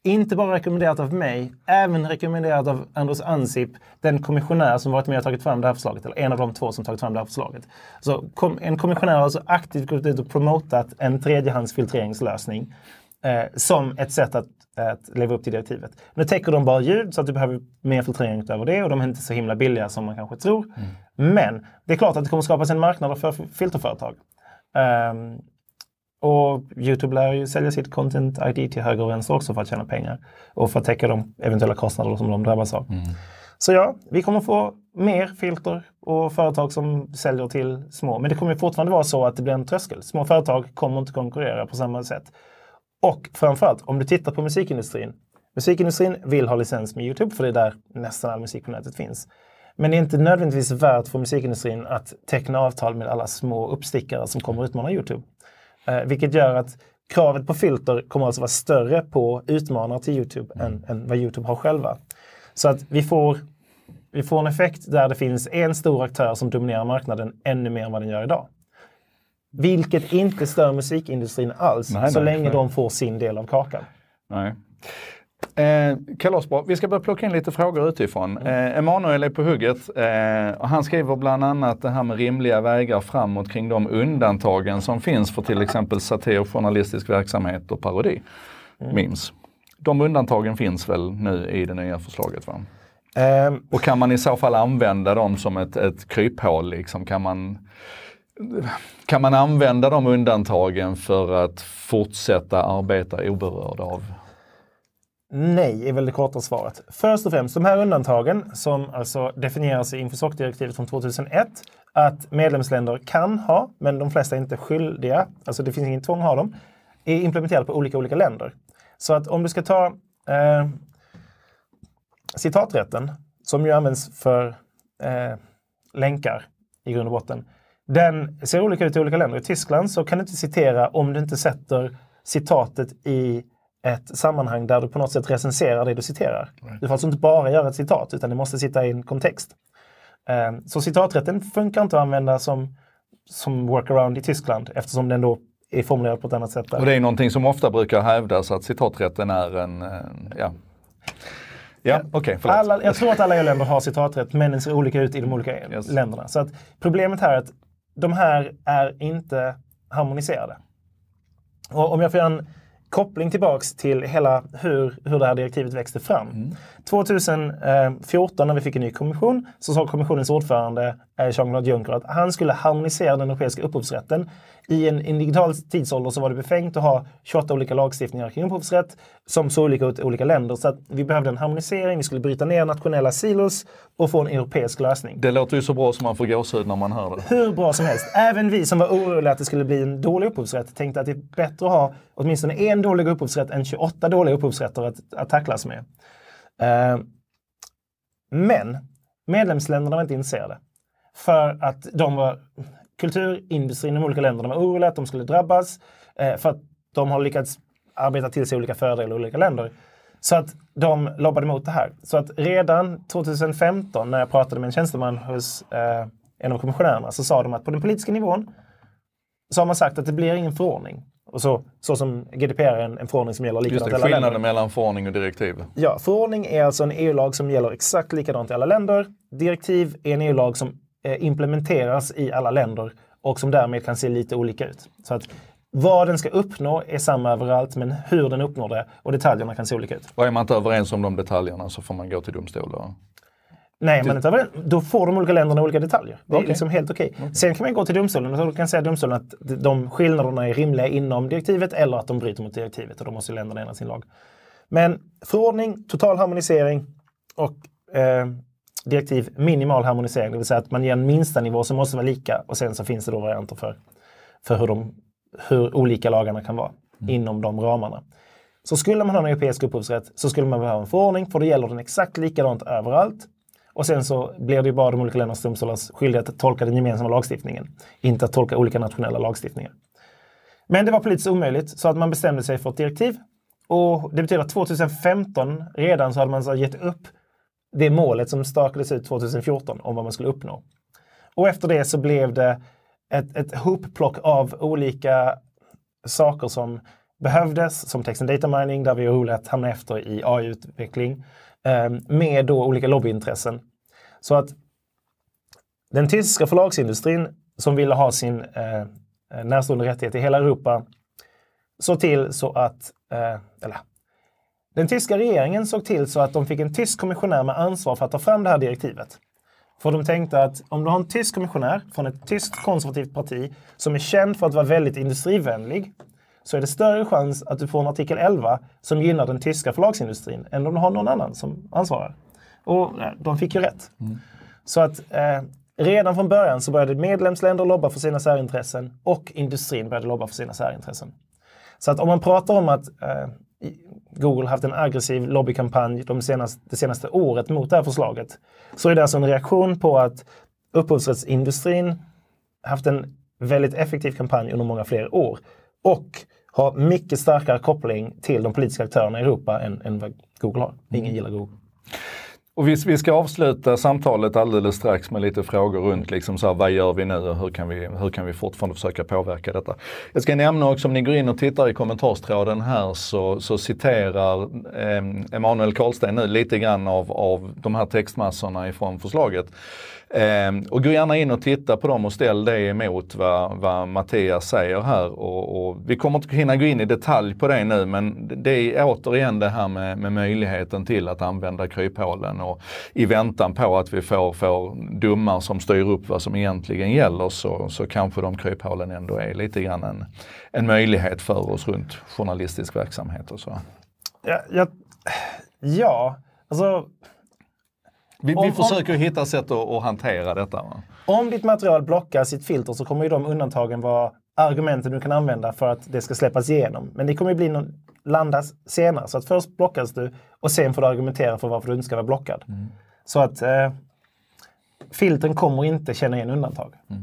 inte bara rekommenderat av mig, även rekommenderat av Anders Ansip, den kommissionär som varit med och tagit fram det här förslaget, eller en av de två som tagit fram det här förslaget. Så kom, en kommissionär har alltså aktivt gått ut och promotat en tredjehandsfiltreringslösning eh, som ett sätt att, att, leva upp till direktivet. Nu täcker de bara ljud så att du behöver mer filtrering utöver det och de är inte så himla billiga som man kanske tror. Mm. Men det är klart att det kommer skapas en marknad för filterföretag. Um, och Youtube lär ju sälja sitt Content ID till höger och vänster också för att tjäna pengar och för att täcka de eventuella kostnader som de drabbas av. Mm. Så ja, vi kommer få mer filter och företag som säljer till små. Men det kommer fortfarande vara så att det blir en tröskel. Små företag kommer inte konkurrera på samma sätt. Och framförallt, om du tittar på musikindustrin. Musikindustrin vill ha licens med Youtube för det är där nästan all musik på nätet finns. Men det är inte nödvändigtvis värt för musikindustrin att teckna avtal med alla små uppstickare som kommer utmana Youtube. Eh, vilket gör att kravet på filter kommer alltså vara större på utmanare till Youtube mm. än, än vad Youtube har själva. Så att vi får, vi får en effekt där det finns en stor aktör som dominerar marknaden ännu mer än vad den gör idag. Vilket inte stör musikindustrin alls, nej, så nej, länge nej. de får sin del av kakan. Nej. Eh, kalasbra. Vi ska börja plocka in lite frågor utifrån. Mm. Eh, Emanuel är på hugget eh, och han skriver bland annat det här med rimliga vägar framåt kring de undantagen som finns för till exempel satir, journalistisk verksamhet och parodi. Mm. Memes. De undantagen finns väl nu i det nya förslaget? Va? Um. Och kan man i så fall använda dem som ett, ett kryphål? Liksom? Kan man kan man använda de undantagen för att fortsätta arbeta oberörd av Nej, är väl det korta svaret. Först och främst, de här undantagen som alltså definieras i Infosoc-direktivet från 2001, att medlemsländer kan ha, men de flesta är inte skyldiga, alltså det finns ingen tvång att ha dem, är implementerade på olika olika länder. Så att om du ska ta eh, citaträtten, som ju används för eh, länkar i grund och botten, den ser olika ut i olika länder. I Tyskland så kan du inte citera om du inte sätter citatet i ett sammanhang där du på något sätt recenserar det du citerar. Right. Du får alltså inte bara göra ett citat, utan det måste sitta i en kontext. Eh, så citaträtten funkar inte att använda som, som workaround i Tyskland eftersom den då är formulerad på ett annat sätt. Där. Och det är någonting som ofta brukar hävdas att citaträtten är en, eh, ja, Ja, okay, förlåt. alla, jag tror att alla EU-länder har citaträtt, men den ser olika ut i de olika yes. länderna. Så att problemet här är att de här är inte harmoniserade. Och om jag får göra en koppling tillbaks till hela hur, hur det här direktivet växte fram. Mm. 2014 eh, när vi fick en ny kommission så sa kommissionens ordförande Jean-Claude Juncker, att han skulle harmonisera den europeiska upphovsrätten. I en, en digital tidsålder så var det befängt att ha 28 olika lagstiftningar kring upphovsrätt som såg olika ut i olika länder. Så att vi behövde en harmonisering, vi skulle bryta ner nationella silos och få en europeisk lösning. Det låter ju så bra som man får gåshud när man hör det. Hur bra som helst. Även vi som var oroliga att det skulle bli en dålig upphovsrätt tänkte att det är bättre att ha åtminstone en dålig upphovsrätt än 28 dåliga upphovsrätter att, att tacklas med. Uh, men medlemsländerna var inte intresserade för att de var, kulturindustrin i de olika länderna var oroliga att de skulle drabbas eh, för att de har lyckats arbeta till sig olika fördelar i olika länder. Så att de lobbade mot det här. Så att redan 2015 när jag pratade med en tjänsteman hos eh, en av kommissionärerna så sa de att på den politiska nivån så har man sagt att det blir ingen förordning. Och så, så som GDPR är en, en förordning som gäller likadant i alla länder. Just det, Skillnaden mellan förordning och direktiv. Ja, förordning är alltså en EU-lag som gäller exakt likadant i alla länder. Direktiv är en EU-lag som Eh, implementeras i alla länder och som därmed kan se lite olika ut. Så att vad den ska uppnå är samma överallt, men hur den uppnår det och detaljerna kan se olika ut. Och är man inte överens om de detaljerna så får man gå till domstol? Då? Nej, men inte överens då får de olika länderna olika detaljer. Det är okay. liksom helt okej. Okay. Okay. Sen kan man gå till domstolen och då kan säga domstolen att de skillnaderna är rimliga inom direktivet eller att de bryter mot direktivet och då måste länderna ändra sin lag. Men förordning, total harmonisering och eh, direktiv minimal harmonisering, det vill säga att man ger en minsta nivå som måste vara lika och sen så finns det då varianter för, för hur, de, hur olika lagarna kan vara mm. inom de ramarna. Så skulle man ha en europeisk upphovsrätt så skulle man behöva en förordning för då gäller den exakt likadant överallt. Och sen så blir det ju bara de olika ländernas domstolars skyldighet att tolka den gemensamma lagstiftningen, inte att tolka olika nationella lagstiftningar. Men det var politiskt omöjligt så att man bestämde sig för ett direktiv. Och det betyder att 2015 redan så hade man så gett upp det målet som stakades ut 2014 om vad man skulle uppnå. Och efter det så blev det ett, ett hopplock av olika saker som behövdes, som text and data mining, där vi är roliga hamna efter i AI-utveckling, ehm, med då olika lobbyintressen. Så att den tyska förlagsindustrin som ville ha sin eh, eh närstående rättighet i hela Europa såg till så att, eh, eller den tyska regeringen såg till så att de fick en tysk kommissionär med ansvar för att ta fram det här direktivet. För de tänkte att om du har en tysk kommissionär från ett tyskt konservativt parti som är känd för att vara väldigt industrivänlig så är det större chans att du får en artikel 11 som gynnar den tyska förlagsindustrin än om du har någon annan som ansvarar. Och de fick ju rätt. Mm. Så att eh, redan från början så började medlemsländer lobba för sina särintressen och industrin började lobba för sina särintressen. Så att om man pratar om att eh, Google haft en aggressiv lobbykampanj de senaste, det senaste året mot det här förslaget. Så är det alltså en reaktion på att upphovsrättsindustrin haft en väldigt effektiv kampanj under många fler år och har mycket starkare koppling till de politiska aktörerna i Europa än, än vad Google har. Ingen mm. gillar Google. Och vi, vi, ska avsluta samtalet alldeles strax med lite frågor runt liksom så här, vad gör vi nu och hur kan vi, hur kan vi fortfarande försöka påverka detta? Jag ska nämna också, om ni går in och tittar i kommentarstråden här så, så citerar eh, Emanuel Karlsten nu lite grann av, av de här textmassorna ifrån förslaget. Ehm, och gå gärna in och titta på dem och ställ det emot vad, vad Mattias säger här. Och, och, vi kommer inte hinna gå in i detalj på det nu men det är återigen det här med, med möjligheten till att använda kryphålen och i väntan på att vi får, får domar som styr upp vad som egentligen gäller så, så kanske de kryphålen ändå är lite grann en, en möjlighet för oss runt journalistisk verksamhet och så. Ja, ja, ja alltså vi, om, försöker om, hitta sätt att, att hantera detta. Om ditt material blockar sitt filter så kommer ju de undantagen vara argumenten du kan använda för att det ska släppas igenom. Men det kommer ju bli någon, landas senare. Så att först blockas du och sen får du argumentera för varför du inte ska vara blockad. Mm. Så att eh, filtren kommer inte känna igen undantag. Mm.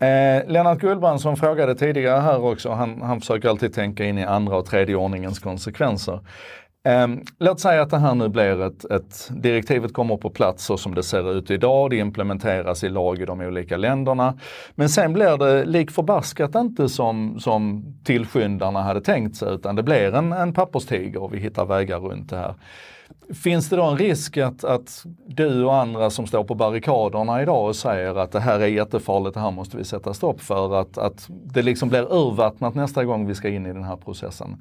Eh, Lennart Gullbrand som frågade tidigare här också, han, han försöker alltid tänka in i andra och tredje ordningens konsekvenser. Ehm, låt säga att det här nu blir ett, ett, direktivet kommer på plats så som det ser ut idag, det implementeras i lag i de olika länderna. Men sen blir det lik förbaskat inte som, som tillskyndarna hade tänkt sig utan det blir en, en papperstiger och vi hittar vägar runt det här. Finns det då en risk att, att du och andra som står på barrikaderna idag och säger att det här är jättefarligt, det här måste vi sätta stopp för, att, att det liksom blir urvattnat nästa gång vi ska in i den här processen?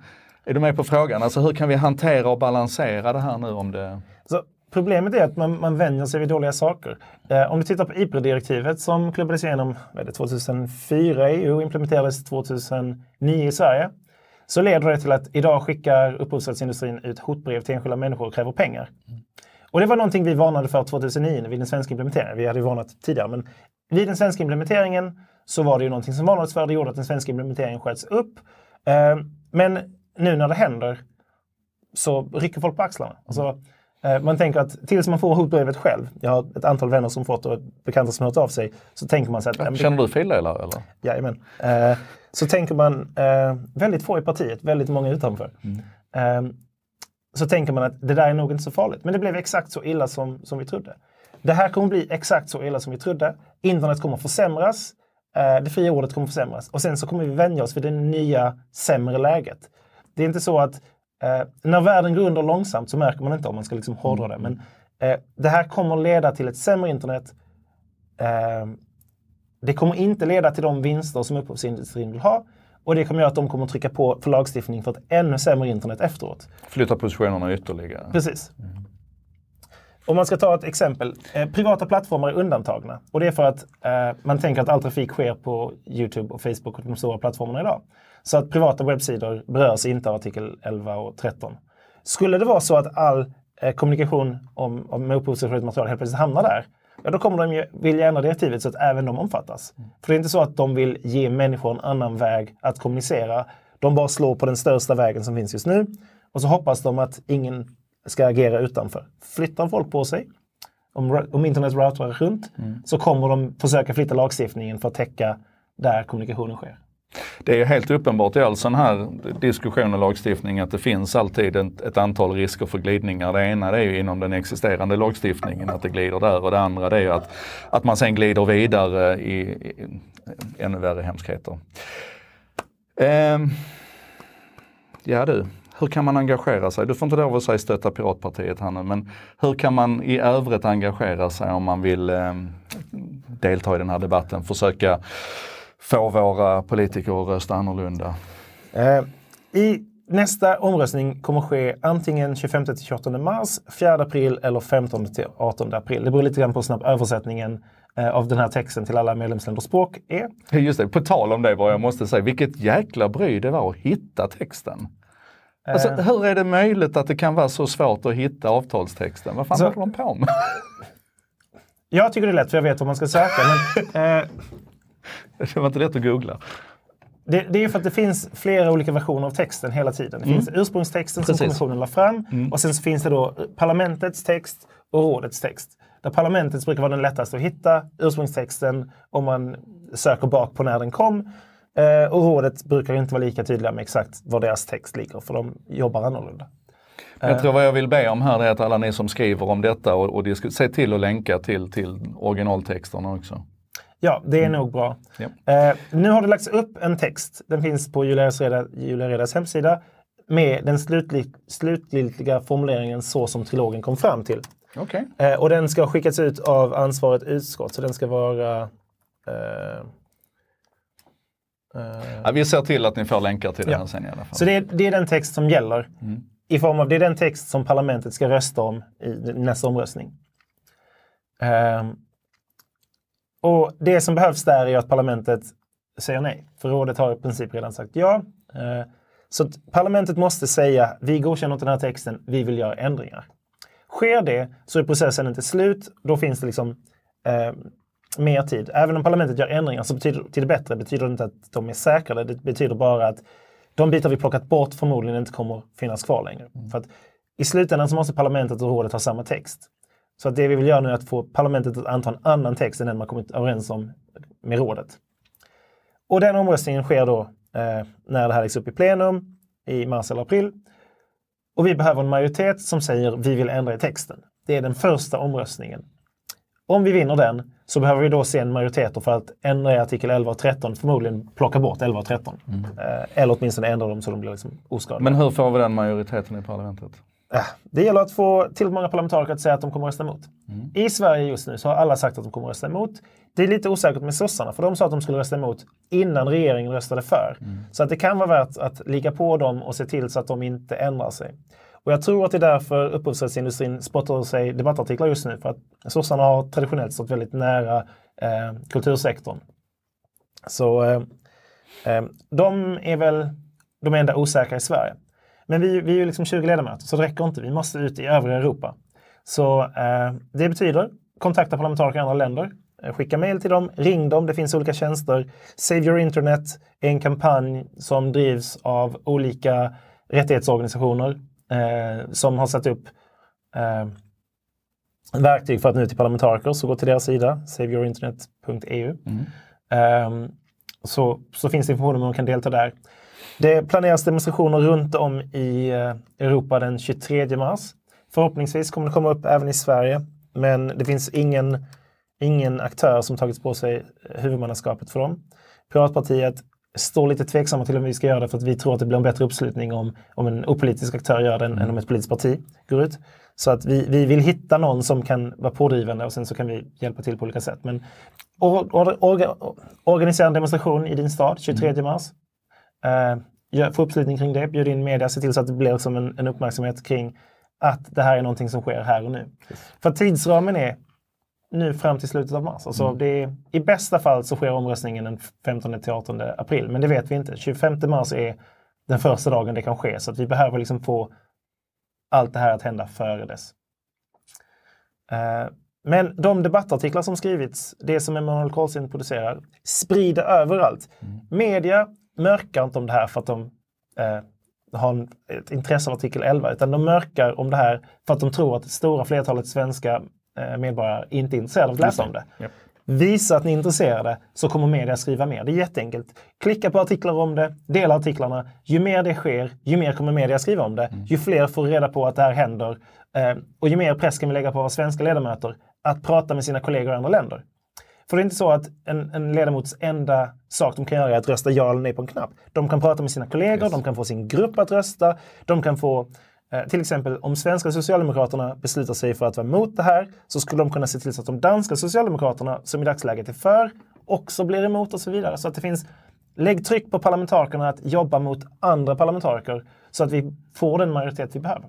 Är du med på frågan? Alltså hur kan vi hantera och balansera det här nu om det... Så problemet är att man, man vänjer sig vid dåliga saker. Eh, om du tittar på IPR-direktivet som klubbades igenom det, 2004 i EU och implementerades 2009 i Sverige så leder det till att idag skickar upphovsrättsindustrin ut hotbrev till enskilda människor och kräver pengar. Och det var någonting vi varnade för 2009 vid den svenska implementeringen. Vi hade ju varnat tidigare, men vid den svenska implementeringen så var det ju någonting som varnades för. Det gjorde att den svenska implementeringen sköts upp. Eh, men nu när det händer så rycker folk på axlarna. Alltså, eh, man tänker att tills man får hotbrevet själv, jag har ett antal vänner som fått och bekanta som hört av sig, så tänker man sig att... känner du Fille eller? eller? Jajamän. Eh, så tänker man, eh, väldigt få i partiet, väldigt många utanför. Mm. så tänker man att det där är nog inte så farligt. Men det blev exakt så illa som, som vi trodde. Det här kommer bli exakt så illa som vi trodde. Internet kommer försämras. det fria ordet kommer försämras. Och sen så kommer vi vänja oss vid det nya, sämre läget det är inte så att eh, när världen går under långsamt så märker man inte om man ska liksom hårdra det. Mm. Men eh, det här kommer leda till ett sämre internet. Eh, det kommer inte leda till de vinster som upphovsindustrin vill ha. Och det kommer göra att de kommer trycka på för lagstiftning för ett ännu sämre internet efteråt. Flytta positionerna ytterligare. Precis. Mm. Om man ska ta ett exempel. Eh, privata plattformar är undantagna. Och det är för att eh, man tänker att all trafik sker på YouTube och Facebook och de stora plattformarna idag. Så att privata webbsidor berörs inte av artikel 11 och 13. Skulle det vara så att all eh, kommunikation om, om, med upphovsrättsskyddat material helt plötsligt hamnar där, ja då kommer de ju vilja ändra direktivet så att även de omfattas. Mm. För det är inte så att de vill ge människor en annan väg att kommunicera. De bara slår på den största vägen som finns just nu och så hoppas de att ingen ska agera utanför. Flyttar folk på sig, om, om internet routar runt, mm. så kommer de försöka flytta lagstiftningen för att täcka där kommunikationen sker. Det är helt uppenbart i all sån här diskussion och lagstiftning att det finns alltid ett, ett antal risker för glidningar. Det ena det är ju inom den existerande lagstiftningen att det glider där och det andra det är att, att man sen glider vidare i, i ännu värre hemskheter. Ehm. Ja du, hur kan man engagera sig? Du får inte lov att säga stötta Piratpartiet här nu, men hur kan man i övrigt engagera sig om man vill eh, delta i den här debatten? Försöka få våra politiker att rösta annorlunda. Eh, I nästa omröstning kommer ske antingen 25-28 mars, 4 april eller 15-18 april. Det beror lite grann på hur snabb översättningen eh, av den här texten till alla medlemsländers språk är. Just det, på tal om det vad jag måste säga, vilket jäkla bry det var att hitta texten. Alltså, eh. hur är det möjligt att det kan vara så svårt att hitta avtalstexten? Vad fan håller de på med? jag tycker det är lätt, för jag vet vad man ska söka. Men, eh, det var inte lätt att googla. Det, det, är för att det finns flera olika versioner av texten hela tiden. Det mm. finns ursprungstexten Precis. som kommissionen la fram mm. och sen så finns det då parlamentets text och rådets text. Där parlamentets brukar vara den lättaste att hitta, ursprungstexten om man söker bak på när den kom. Eh, och rådet brukar inte vara lika tydliga med exakt var deras text ligger för de jobbar annorlunda. Jag tror vad jag vill be om här är att alla ni som skriver om detta och, och se till att länka till, till originaltexterna också. Ja, det är mm. nog bra. Ja. Eh, nu har det lagts upp en text. Den finns på Julia Reda, Redas hemsida med den slutlig, slutgiltiga formuleringen så som trilogen kom fram till. Okay. Eh, och den ska skickas ut av ansvarigt utskott, så den ska vara eh, eh, Ja, vi ser till att ni får länkar till ja. den sen i alla fall. Så det är, det är den text som gäller. Mm. I form av, det är den text som parlamentet ska rösta om i nästa omröstning. Um, och det som behövs där är att parlamentet säger nej. För rådet har i princip redan sagt ja. Eh, så parlamentet måste säga, vi godkänner inte den här texten, vi vill göra ändringar. Sker det så är processen inte slut, då finns det liksom eh, mer tid. Även om parlamentet gör ändringar så betyder, till det bättre betyder det inte att de är säkrade, det betyder bara att de bitar vi plockat bort förmodligen inte kommer finnas kvar längre. Mm. För att I slutändan så måste parlamentet och rådet ha samma text. Så att det vi vill göra nu är att få parlamentet att anta en annan text än den man kommit överens om med rådet. Och den omröstningen sker då eh, när det här läggs upp i plenum i mars eller april. Och vi behöver en majoritet som säger vi vill ändra i texten. Det är den första omröstningen. Om vi vinner den så behöver vi då se en majoritet för att ändra i artikel 11 och 13, förmodligen plocka bort 11 och 13. Mm. Eh, eller åtminstone ändra dem så de blir liksom oskadliga. Men hur får vi den majoriteten i parlamentet? Det gäller att få tillräckligt många parlamentariker att säga att de kommer att rösta emot. Mm. I Sverige just nu så har alla sagt att de kommer att rösta emot. Det är lite osäkert med sossarna, för de sa att de skulle rösta emot innan regeringen röstade för. Mm. Så att det kan vara värt att ligga på dem och se till så att de inte ändrar sig. Och jag tror att det är därför upphovsrättsindustrin spottar ur sig debattartiklar just nu, för att sossarna har traditionellt stått väldigt nära eh, kultursektorn. Så eh, eh de är väl de enda osäkra i Sverige. Men vi, vi är ju liksom 20 ledamöter, så det räcker inte. Vi måste ut i övriga Europa. Så eh, det betyder kontakta parlamentariker i andra länder. Eh, skicka mejl till dem, ring dem, det finns olika tjänster. Save Your Internet är en kampanj som drivs av olika rättighetsorganisationer eh, som har satt upp eh, verktyg för att nå ut till parlamentariker. Så gå till deras sida, saveyourinternet.eu. Mm. Eh, så, så finns det information om hur man kan delta där. Det planeras demonstrationer runt om i eh, Europa den 23 mars. Förhoppningsvis kommer det komma upp även i Sverige, men det finns ingen, ingen aktör som tagit på sig eh, huvudmannaskapet för dem. Piratpartiet står lite tveksamma till om vi ska göra det för att vi tror att det blir en bättre uppslutning om, om en opolitisk aktör gör det än, än om ett politiskt parti går ut. Så att vi, vi vill hitta någon som kan vara pådrivande och sen så kan vi hjälpa till på olika sätt. Men or, or, or, organisera en demonstration i din stad 23 mars eh, få uppslutning kring det, bjud in media, se till så att det blir som en, en uppmärksamhet kring att det här är någonting som sker här och nu. Precis. För tidsramen är nu fram till slutet av mars. Alltså mm. det I bästa fall så sker omröstningen den 15 till 18 april, men det vet vi inte. 25 mars är den första dagen det kan ske, så att vi behöver liksom få allt det här att hända före dess. Uh, men de debattartiklar som skrivits, det som Emanuel Karlsson producerar, sprider överallt. Mm. Media mörkar inte om det här för att de eh, har ett intresse av artikel 11, utan de mörkar om det här för att de tror att det stora flertalet svenska eh, medborgare inte är intresserade av att läsa om det. Yep. Visa att ni är intresserade så kommer media skriva mer. Det är jätteenkelt. Klicka på artiklar om det, dela artiklarna. Ju mer det sker, ju mer kommer media skriva om det. Mm. Ju fler får reda på att det här händer eh, och ju mer press kan vi lägga på våra svenska ledamöter att prata med sina kollegor i andra länder. För det är inte så att en, en ledamots enda sak de kan göra är att rösta ja eller nej på en knapp. De kan prata med sina kollegor, yes. de kan få sin grupp att rösta, de kan få eh, till exempel om svenska socialdemokraterna beslutar sig för att vara emot det här så skulle de kunna se till så att de danska socialdemokraterna som i dagsläget är för också blir emot och så vidare. Så att det finns, lägg tryck på parlamentarikerna att jobba mot andra parlamentariker så att vi får den majoritet vi behöver.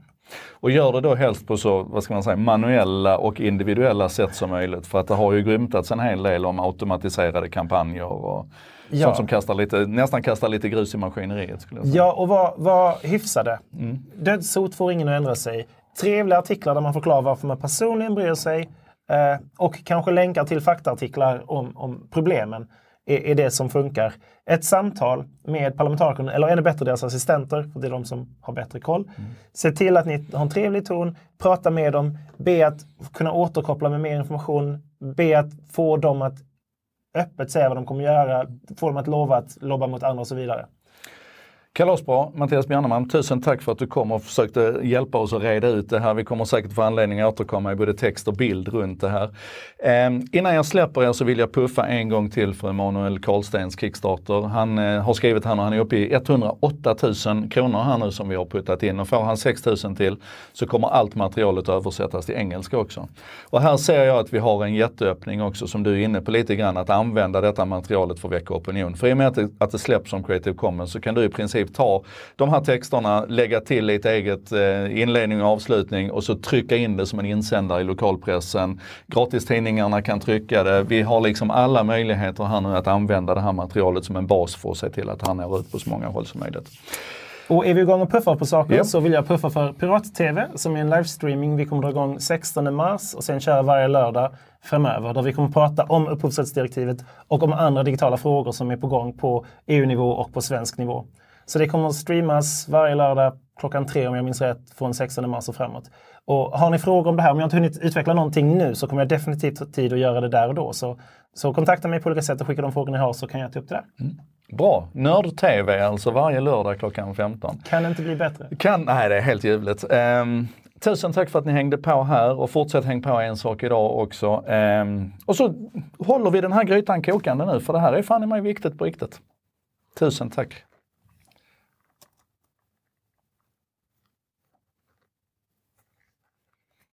Och gör det då helst på så, vad ska man säga, manuella och individuella sätt som möjligt. För att det har ju grymtats en hel del om automatiserade kampanjer och ja. sånt som kastar lite, nästan kastar lite grus i maskineriet. Skulle jag säga. Ja, och var, var hyfsade. Mm. Dödshot får ingen att ändra sig. Trevliga artiklar där man förklarar varför man personligen bryr sig eh, och kanske länkar till faktaartiklar om, om problemen är, är det som funkar ett samtal med parlamentarikerna, eller ännu bättre deras assistenter, för det är de som har bättre koll. Mm. Se till att ni har en trevlig ton, prata med dem, be att kunna återkoppla med mer information, be att få dem att öppet säga vad de kommer göra, få dem att lova att lobba mot andra och så vidare. Kalasbra, Mattias Bjerneman, tusen tack för att du kom och försökte hjälpa oss att reda ut det här. Vi kommer säkert få anledning att återkomma i både text och bild runt det här. Eh, innan jag släpper er så vill jag puffa en gång till för Emanuel Karlstens Kickstarter. Han eh, har skrivit här nu, han är uppe i 108 000 kronor här nu som vi har puttat in. Och får han 6 000 till så kommer allt materialet att översättas till engelska också. Och här ser jag att vi har en jätteöppning också som du är inne på lite grann, att använda detta materialet för att väcka opinion. För i och med att det, att det släpps som Creative Commons så kan du i princip princip ta de här texterna, lägga till lite eget eh, inledning och avslutning och så trycka in det som en insändare i lokalpressen. Gratistidningarna kan trycka det. Vi har liksom alla möjligheter här nu att använda det här materialet som en bas för att se till att det här når ut på så många håll som möjligt. Och är vi igång och puffar på saken yep. så vill jag puffa för Pirat-TV som är en livestreaming. Vi kommer dra igång 16 mars och sen köra varje lördag framöver där vi kommer prata om upphovsrättsdirektivet och om andra digitala frågor som är på gång på EU-nivå och på svensk nivå. Så det kommer att streamas varje lördag klockan tre om jag minns rätt från 16 mars och framåt. Och har ni frågor om det här, om jag inte hunnit utveckla någonting nu så kommer jag definitivt ta tid att göra det där och då. Så, så kontakta mig på olika sätt och skicka de frågor ni har så kan jag ta upp det där. Mm. Bra! Nörd-TV alltså varje lördag klockan 15. Kan inte bli bättre. Kan, nej, det är helt ljuvligt. Um, tusen tack för att ni hängde på här och fortsätt häng på en sak idag också. Um, och så håller vi den här grytan kokande nu för det här är fan i mig viktigt på riktigt. Tusen tack!